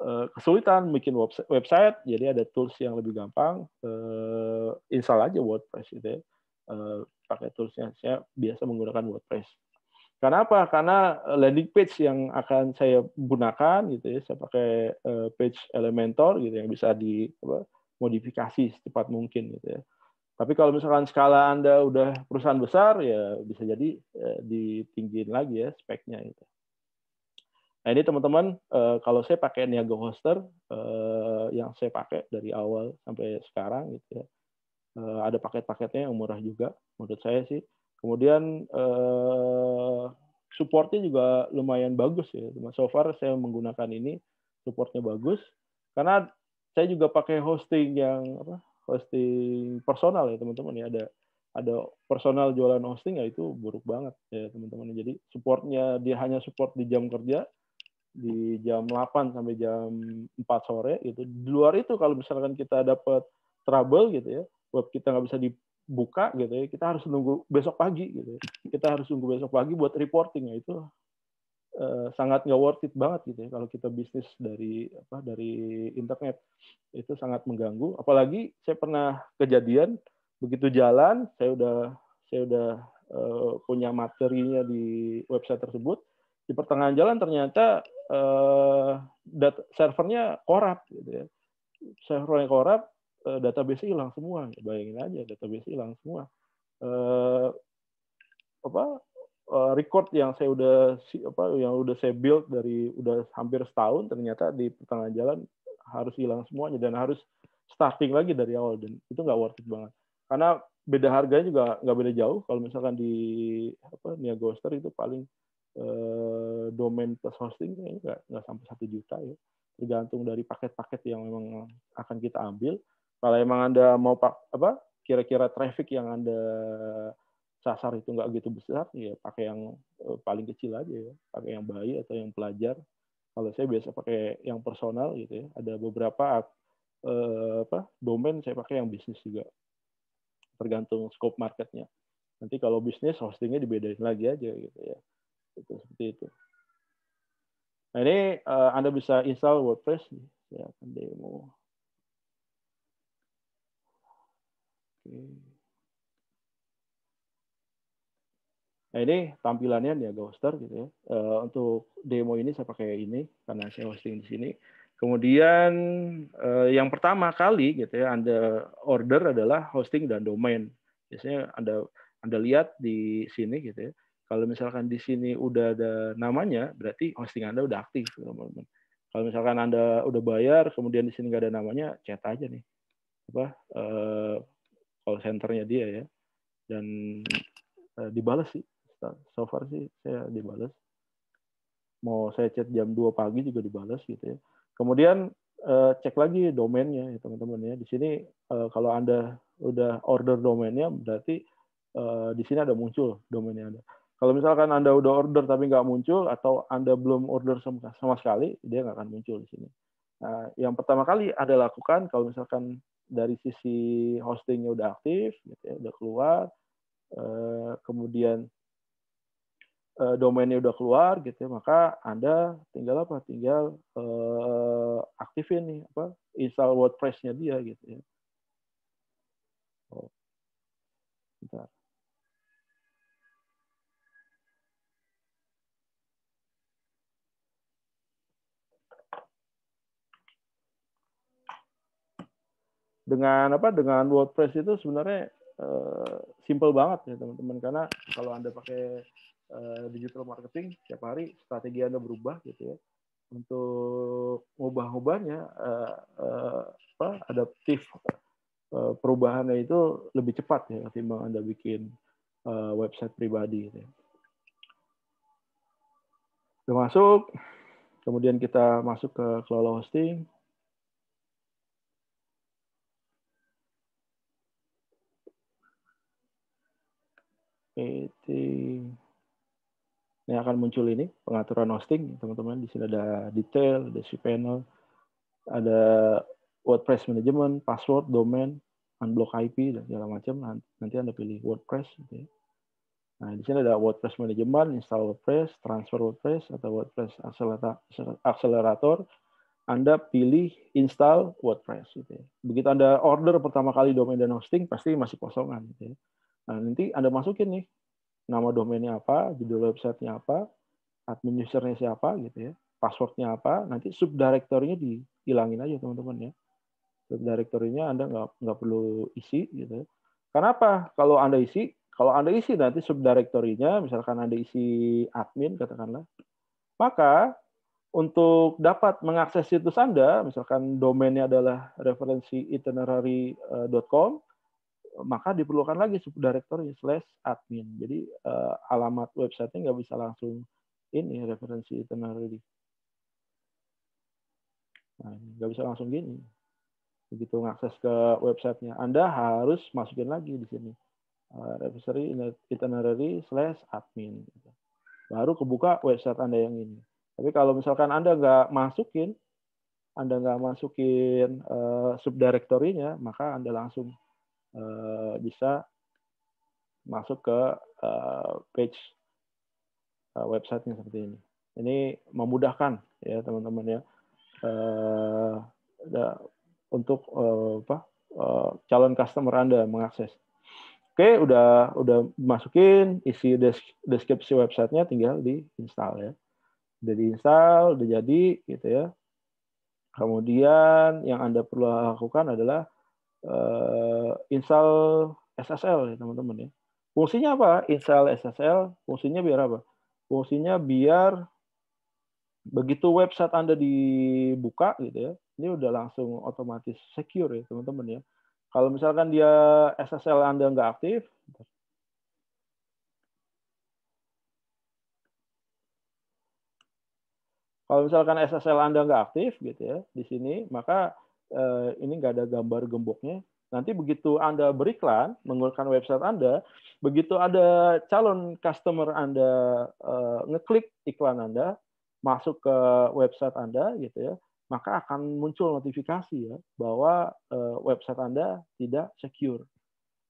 eh, kesulitan bikin website, jadi ada tools yang lebih gampang, eh, install aja WordPress gitu ya. Eh, pakai toolsnya saya biasa menggunakan WordPress karena apa? Karena eh, landing page yang akan saya gunakan gitu ya, saya pakai eh, page Elementor gitu yang bisa dimodifikasi secepat mungkin gitu ya. Tapi kalau misalkan skala Anda udah perusahaan besar ya bisa jadi eh, ditinggiin lagi ya speknya gitu. Nah ini teman-teman kalau saya pakai Niago Hoster yang saya pakai dari awal sampai sekarang gitu ya. Ada paket-paketnya yang murah juga menurut saya sih Kemudian eh, supportnya juga lumayan bagus ya. So far saya menggunakan ini supportnya bagus karena saya juga pakai hosting yang apa? Hosting personal ya teman-teman ya ada ada personal jualan hosting ya itu buruk banget ya teman-teman. Jadi supportnya dia hanya support di jam kerja di jam 8 sampai jam 4 sore gitu. Di luar itu kalau misalkan kita dapat trouble gitu ya, web kita nggak bisa di buka gitu ya kita harus nunggu besok pagi gitu ya. kita harus nunggu besok pagi buat reporting ya itu eh, sangat nggak worth it banget gitu ya kalau kita bisnis dari apa dari internet itu sangat mengganggu apalagi saya pernah kejadian begitu jalan saya udah saya udah uh, punya materinya di website tersebut di pertengahan jalan ternyata uh, eh, data, servernya korup gitu ya servernya korup Eh, database hilang semua bayangin aja database hilang semua eh, apa eh, record yang saya udah apa yang udah saya build dari udah hampir setahun ternyata di pertengahan jalan harus hilang semuanya dan harus starting lagi dari awal dan itu nggak worth it banget karena beda harganya juga nggak beda jauh kalau misalkan di apa Niagoster itu paling eh, domain plus hosting kayaknya nggak nggak sampai satu juta ya tergantung dari paket-paket yang memang akan kita ambil kalau emang Anda mau apa kira-kira traffic yang Anda sasar itu nggak gitu besar, ya pakai yang eh, paling kecil aja ya. Pakai yang bayi atau yang pelajar. Kalau saya biasa pakai yang personal gitu ya. Ada beberapa eh, apa domain saya pakai yang bisnis juga. Tergantung scope marketnya. Nanti kalau bisnis hostingnya dibedain lagi aja gitu ya. Itu seperti itu. Nah ini eh, Anda bisa install WordPress. Saya akan demo. Nah ini tampilannya ya Ghoster gitu ya. Uh, untuk demo ini saya pakai ini karena saya hosting di sini. Kemudian uh, yang pertama kali gitu ya Anda order adalah hosting dan domain. Biasanya Anda Anda lihat di sini gitu ya. Kalau misalkan di sini udah ada namanya, berarti hosting Anda udah aktif, teman-teman. Kalau misalkan Anda udah bayar, kemudian di sini nggak ada namanya, chat aja nih. Apa uh, call centernya dia ya dan uh, dibalas sih so far sih saya dibalas mau saya chat jam 2 pagi juga dibalas gitu ya kemudian uh, cek lagi domainnya ya teman-teman ya di sini uh, kalau anda udah order domainnya berarti uh, di sini ada muncul domainnya anda kalau misalkan anda udah order tapi nggak muncul atau anda belum order sama, sama sekali dia nggak akan muncul di sini Nah, yang pertama kali Anda lakukan kalau misalkan dari sisi hostingnya udah aktif, gitu ya, udah keluar, eh, kemudian eh, domainnya udah keluar, gitu ya, maka anda tinggal apa? Tinggal eh, aktifin nih apa? Install WordPress-nya dia, gitu ya. Oh. Bentar. dengan apa dengan WordPress itu sebenarnya uh, simple banget ya teman-teman karena kalau anda pakai uh, digital marketing setiap hari strategi anda berubah gitu ya untuk ubah-ubahnya uh, eh, uh, apa adaptif uh, perubahannya itu lebih cepat ya ketimbang anda bikin uh, website pribadi gitu ya. Udah kemudian kita masuk ke Kelola Hosting Ini akan muncul ini pengaturan hosting, teman-teman. Di sini ada detail, ada cPanel, ada WordPress management, password, domain, unblock IP dan segala macam. Nanti Anda pilih WordPress gitu ya. Nah, di sini ada WordPress management install WordPress, transfer WordPress atau WordPress accelerator. Anda pilih install WordPress gitu ya. Begitu Anda order pertama kali domain dan hosting pasti masih kosongan gitu ya. Nah, nanti Anda masukin nih nama domainnya apa, judul websitenya apa, admin usernya siapa gitu ya, passwordnya apa, nanti subdirektorinya dihilangin aja teman-teman ya. Subdirektorinya Anda nggak nggak perlu isi gitu. Kenapa? Kalau Anda isi, kalau Anda isi nanti subdirektorinya, misalkan Anda isi admin katakanlah, maka untuk dapat mengakses situs Anda, misalkan domainnya adalah referensi itinerary.com, eh, maka diperlukan lagi subdirektori slash admin. Jadi uh, alamat website-nya nggak bisa langsung ini referensi itinerary. Nah, nggak bisa langsung gini. Begitu mengakses ke websitenya, Anda harus masukin lagi di sini uh, referensi itinerary slash admin. Baru kebuka website Anda yang ini. Tapi kalau misalkan Anda nggak masukin, Anda nggak masukin uh, eh, subdirektorinya, maka Anda langsung Eh, bisa masuk ke eh, page eh, websitenya seperti ini. Ini memudahkan ya teman-teman ya untuk apa calon customer Anda mengakses. Oke, udah udah masukin isi deskripsi websitenya, tinggal diinstal ya. Udah diinstal, udah jadi gitu ya. Kemudian yang Anda perlu lakukan adalah uh, install SSL ya teman-teman ya. Fungsinya apa? Install SSL, fungsinya biar apa? Fungsinya biar begitu website Anda dibuka gitu ya, ini udah langsung otomatis secure ya teman-teman ya. Kalau misalkan dia SSL Anda nggak aktif, kalau misalkan SSL Anda nggak aktif gitu ya di sini, maka uh, ini nggak ada gambar gemboknya. Nanti begitu Anda beriklan, menggunakan website Anda, begitu ada calon customer Anda uh, ngeklik iklan Anda, masuk ke website Anda gitu ya, maka akan muncul notifikasi ya bahwa uh, website Anda tidak secure.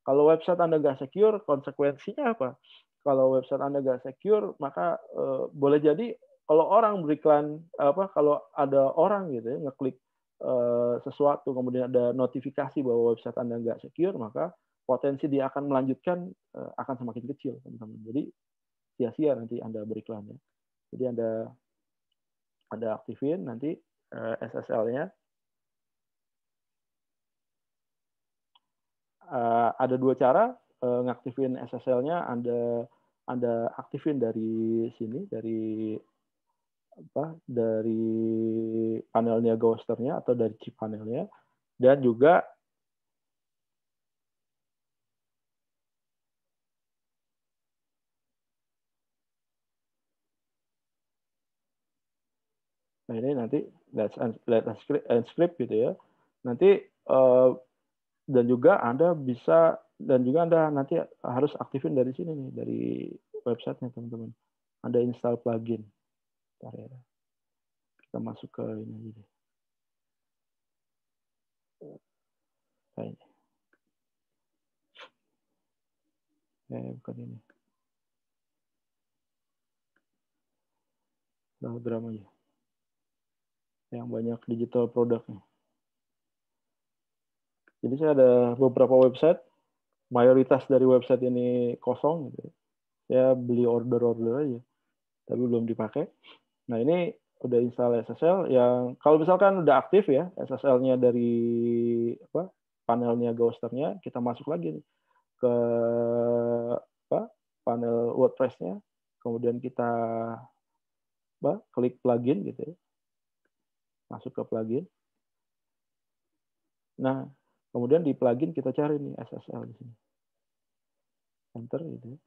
Kalau website Anda nggak secure, konsekuensinya apa? Kalau website Anda nggak secure, maka uh, boleh jadi kalau orang beriklan apa kalau ada orang gitu ya ngeklik Eh, sesuatu kemudian ada notifikasi bahwa website Anda nggak secure, maka potensi dia akan melanjutkan eh, akan semakin kecil, teman-teman. Jadi sia-sia nanti Anda beriklan ya. Jadi Anda Anda aktifin nanti eh, SSL-nya. Ada dua cara ngaktifin SSL-nya, Anda Anda aktifin dari sini dari apa dari panelnya ghosternya atau dari chip panelnya dan juga nah ini nanti let's let script gitu ya nanti uh, dan juga anda bisa dan juga anda nanti harus aktifin dari sini nih dari websitenya teman-teman anda install plugin ya. Kita masuk ke ini aja deh. Kayaknya. Eh, bukan ini. Nah, drama aja. Yang banyak digital produknya. Jadi saya ada beberapa website, mayoritas dari website ini kosong. Gitu. Saya beli order-order aja, tapi belum dipakai. Nah ini udah install SSL yang kalau misalkan udah aktif ya SSL-nya dari apa panelnya ghosternya kita masuk lagi nih ke apa panel WordPress-nya kemudian kita apa klik plugin gitu ya masuk ke plugin nah kemudian di plugin kita cari nih SSL di sini enter gitu ya.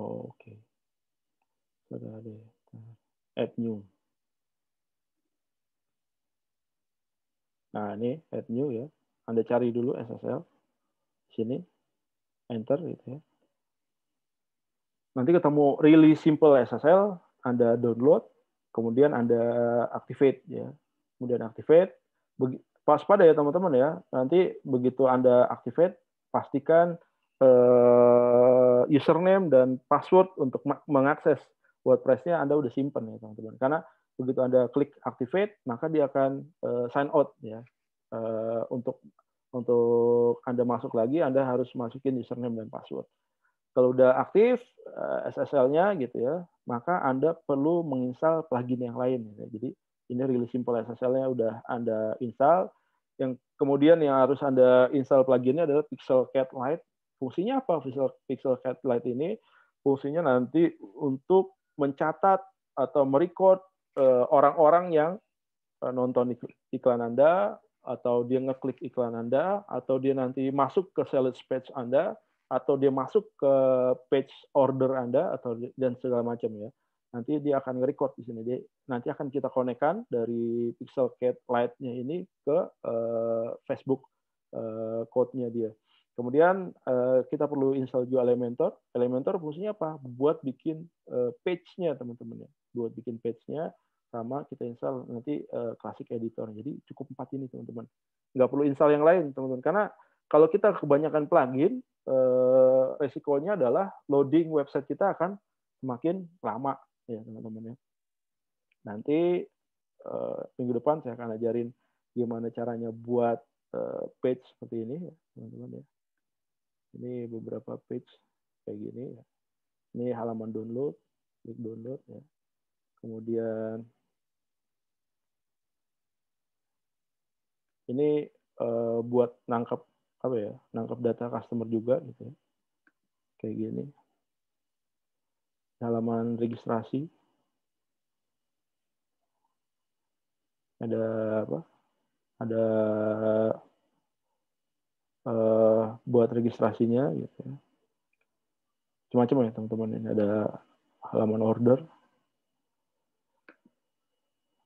oh, oke okay ada. add eh, new nah ini add new ya anda cari dulu SSL sini enter gitu ya nanti ketemu really simple SSL anda download kemudian anda activate ya kemudian activate pas pada ya teman-teman ya nanti begitu anda activate pastikan eh, username dan password untuk mengakses WordPress-nya Anda udah simpen ya teman-teman. Karena begitu Anda klik activate, maka dia akan uh, sign out ya. Uh, untuk untuk Anda masuk lagi, Anda harus masukin username dan password. Kalau udah aktif uh, eh, SSL-nya gitu ya, maka Anda perlu menginstal plugin yang lain. Ya. Jadi ini really simple SSL-nya udah Anda install. Yang kemudian yang harus Anda install pluginnya adalah Pixel Cat Lite. Fungsinya apa Pixel Pixel Cat Lite ini? Fungsinya nanti untuk mencatat atau merecord eh, orang-orang yang eh, nonton iklan Anda atau dia ngeklik iklan Anda atau dia nanti masuk ke sales page Anda atau dia masuk ke page order Anda atau dan segala macam ya. Nanti dia akan record di sini. Dia, nanti akan kita konekkan dari Pixel Cat Lite-nya ini ke uh, Facebook uh, code-nya dia. Kemudian eh, kita perlu install juga Elementor. Elementor fungsinya apa? Buat bikin eh, page-nya teman-teman ya. Buat bikin page-nya sama kita install nanti eh, klasik editor. Jadi cukup empat ini teman-teman. Nggak perlu install yang lain teman-teman. Karena kalau kita kebanyakan plugin, resikonya adalah loading website kita akan semakin lama ya teman-teman ya. Nanti minggu depan saya akan ajarin gimana caranya buat page seperti ini ya teman-teman ya ini beberapa page kayak gini ya. Ini halaman download, klik download ya. Kemudian ini uh, buat nangkap apa ya? Nangkap data customer juga gitu ya. Kayak gini. Halaman registrasi. Ada apa? Ada uh, buat registrasinya gitu cuma-cuma ya teman-teman ini ada halaman order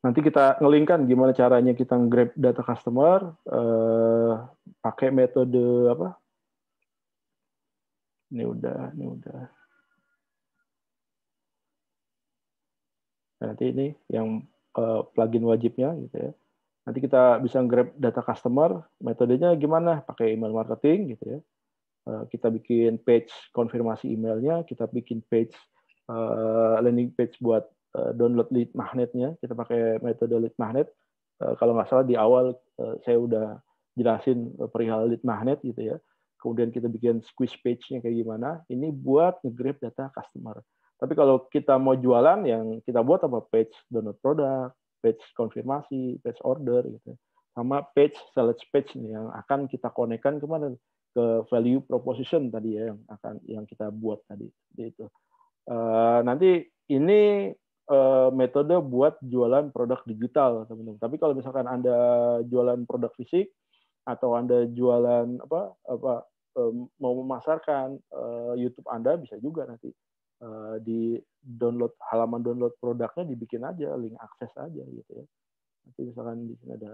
nanti kita ngelingkan gimana caranya kita grab data customer uh, pakai metode apa ini udah ini udah nanti ini yang eh, plugin wajibnya gitu ya Nanti kita bisa grab data customer, metodenya gimana? Pakai email marketing gitu ya. Eh, kita bikin page konfirmasi emailnya, kita bikin page eh, landing page buat eh, download lead magnetnya. Kita pakai metode lead magnet. Kalau nggak salah di awal saya udah jelasin perihal lead magnet gitu ya. Kemudian kita bikin squeeze page-nya kayak gimana. Ini buat nge data customer. Tapi kalau kita mau jualan, yang kita buat apa page download produk, page konfirmasi, page order gitu. Sama page select page nih yang akan kita konekkan kemana ke value proposition tadi ya yang akan yang kita buat tadi itu. Uh, nanti ini uh, metode buat jualan produk digital teman-teman. Tapi kalau misalkan Anda jualan produk fisik atau Anda jualan apa apa um, mau memasarkan uh, YouTube Anda bisa juga nanti Eh, di download halaman download produknya dibikin aja link akses aja gitu ya nanti misalkan di sini ada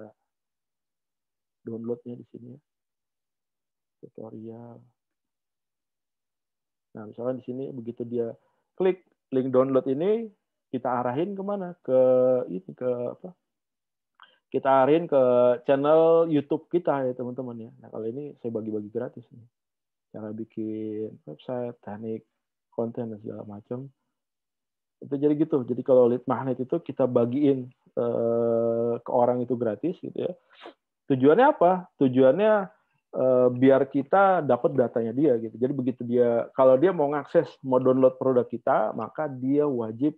downloadnya di sini ya. tutorial nah misalkan di sini begitu dia klik link download ini kita arahin kemana ke ini ke apa kita arahin ke channel YouTube kita ya teman-teman ya nah kalau ini saya bagi-bagi gratis nih cara bikin website teknik konten dan segala macam itu jadi gitu jadi kalau lead magnet itu kita bagiin eh, ke orang itu gratis gitu ya tujuannya apa tujuannya eh, biar kita dapat datanya dia gitu jadi begitu dia kalau dia mau ngakses mau download produk kita maka dia wajib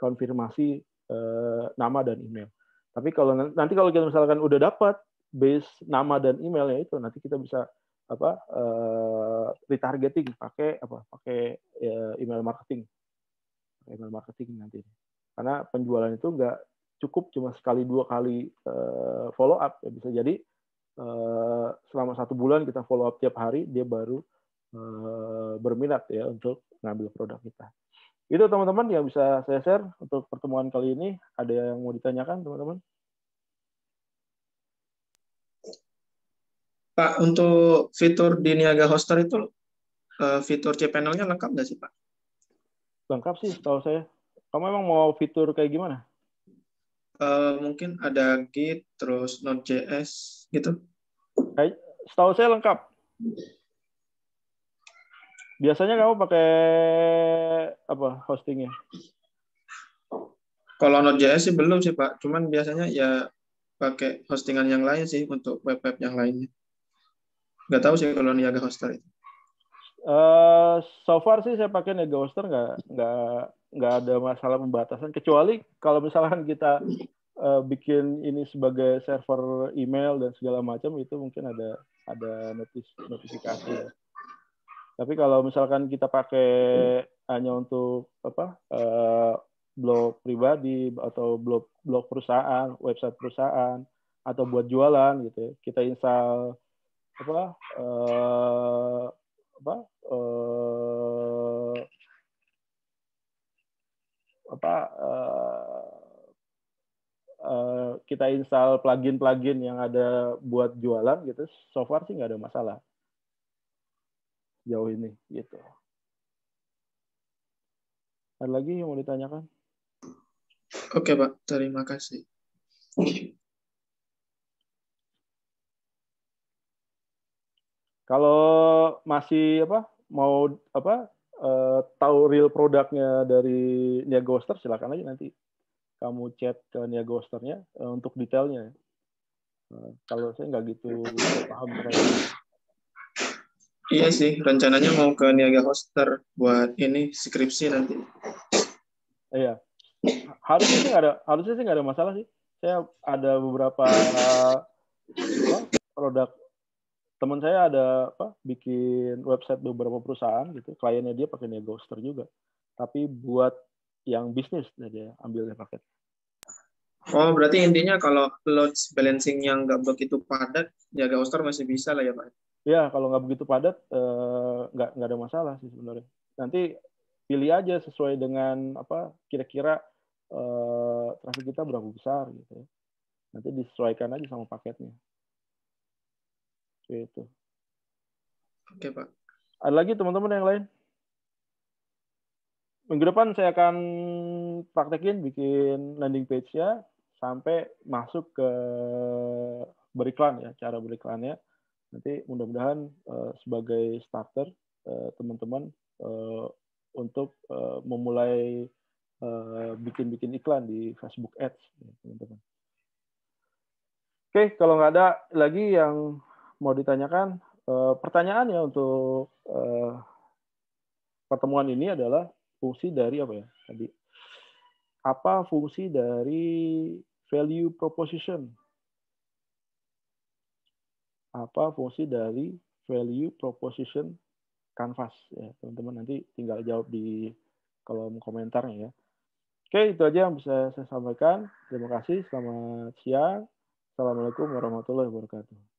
konfirmasi eh, nama dan email tapi kalau nanti kalau kita misalkan udah dapat base nama dan emailnya itu nanti kita bisa apa uh, retargeting pakai apa pakai uh, email marketing email marketing nanti karena penjualan itu nggak cukup cuma sekali dua kali uh, follow up ya bisa jadi uh, selama satu bulan kita follow up tiap hari dia baru uh, berminat ya untuk ngambil produk kita itu teman-teman yang bisa saya share untuk pertemuan kali ini ada yang mau ditanyakan teman-teman Pak, untuk fitur di Niaga Hoster itu eh, fitur cPanel-nya lengkap nggak sih, Pak? Lengkap sih, tahu saya. Kamu emang mau fitur kayak gimana? Uh, mungkin ada Git, terus Node.js, gitu. Kayak, setahu saya lengkap. Biasanya kamu pakai apa hostingnya? Kalau Node.js sih belum sih Pak, cuman biasanya ya pakai hostingan yang lain sih untuk web-web yang lainnya. Nggak tahu sih kalau Niaga Hoster itu. Uh, so far sih saya pakai Niaga Hoster nggak nggak nggak ada masalah pembatasan kecuali kalau misalkan kita uh, bikin ini sebagai server email dan segala macam itu mungkin ada ada notis notifikasi ya. Tapi kalau misalkan kita pakai hanya untuk apa uh, blog pribadi atau blog blog perusahaan, website perusahaan atau buat jualan gitu, ya. kita install apa uh, apa uh, apa uh, uh, kita install plugin-plugin yang ada buat jualan gitu so far sih nggak ada masalah jauh ini gitu ada lagi yang mau ditanyakan oke pak terima kasih Kalau masih apa mau apa uh, tahu real produknya dari Nia Ghoster silakan aja nanti kamu chat ke Nia Ghosternya uh, eh, untuk detailnya. Uh, kalau saya nggak gitu paham Iya sih, rencananya mau ke Niaga Hoster buat ini skripsi nanti. Iya. Harusnya sih nggak ada, harusnya sih nggak ada masalah sih. Saya ada beberapa produk teman saya ada apa bikin website beberapa perusahaan gitu kliennya dia pakai Negoster juga tapi buat yang bisnis dia ambilnya paket oh berarti intinya kalau load balancing yang nggak begitu padat ya Ghoster masih bisa lah ya pak ya kalau nggak begitu padat eh, nggak ada masalah sih sebenarnya nanti pilih aja sesuai dengan apa kira-kira eh, traffic kita berapa besar gitu ya. nanti disesuaikan aja sama paketnya Gitu. Oke Pak. Ada lagi teman-teman yang lain? Minggu depan saya akan praktekin bikin landing page ya, sampai masuk ke beriklan ya, cara beriklannya. Nanti mudah-mudahan eh, sebagai starter eh, teman-teman eh, untuk memulai bikin-bikin iklan di Facebook Ads, ya, teman-teman. Oke, kalau nggak ada lagi yang mau ditanyakan uh, ya untuk uh, pertemuan ini adalah fungsi dari apa ya tadi apa fungsi dari value proposition apa fungsi dari value proposition canvas ya teman-teman nanti tinggal jawab di kolom komentarnya ya oke itu aja yang bisa saya sampaikan terima kasih selamat siang assalamualaikum warahmatullahi wabarakatuh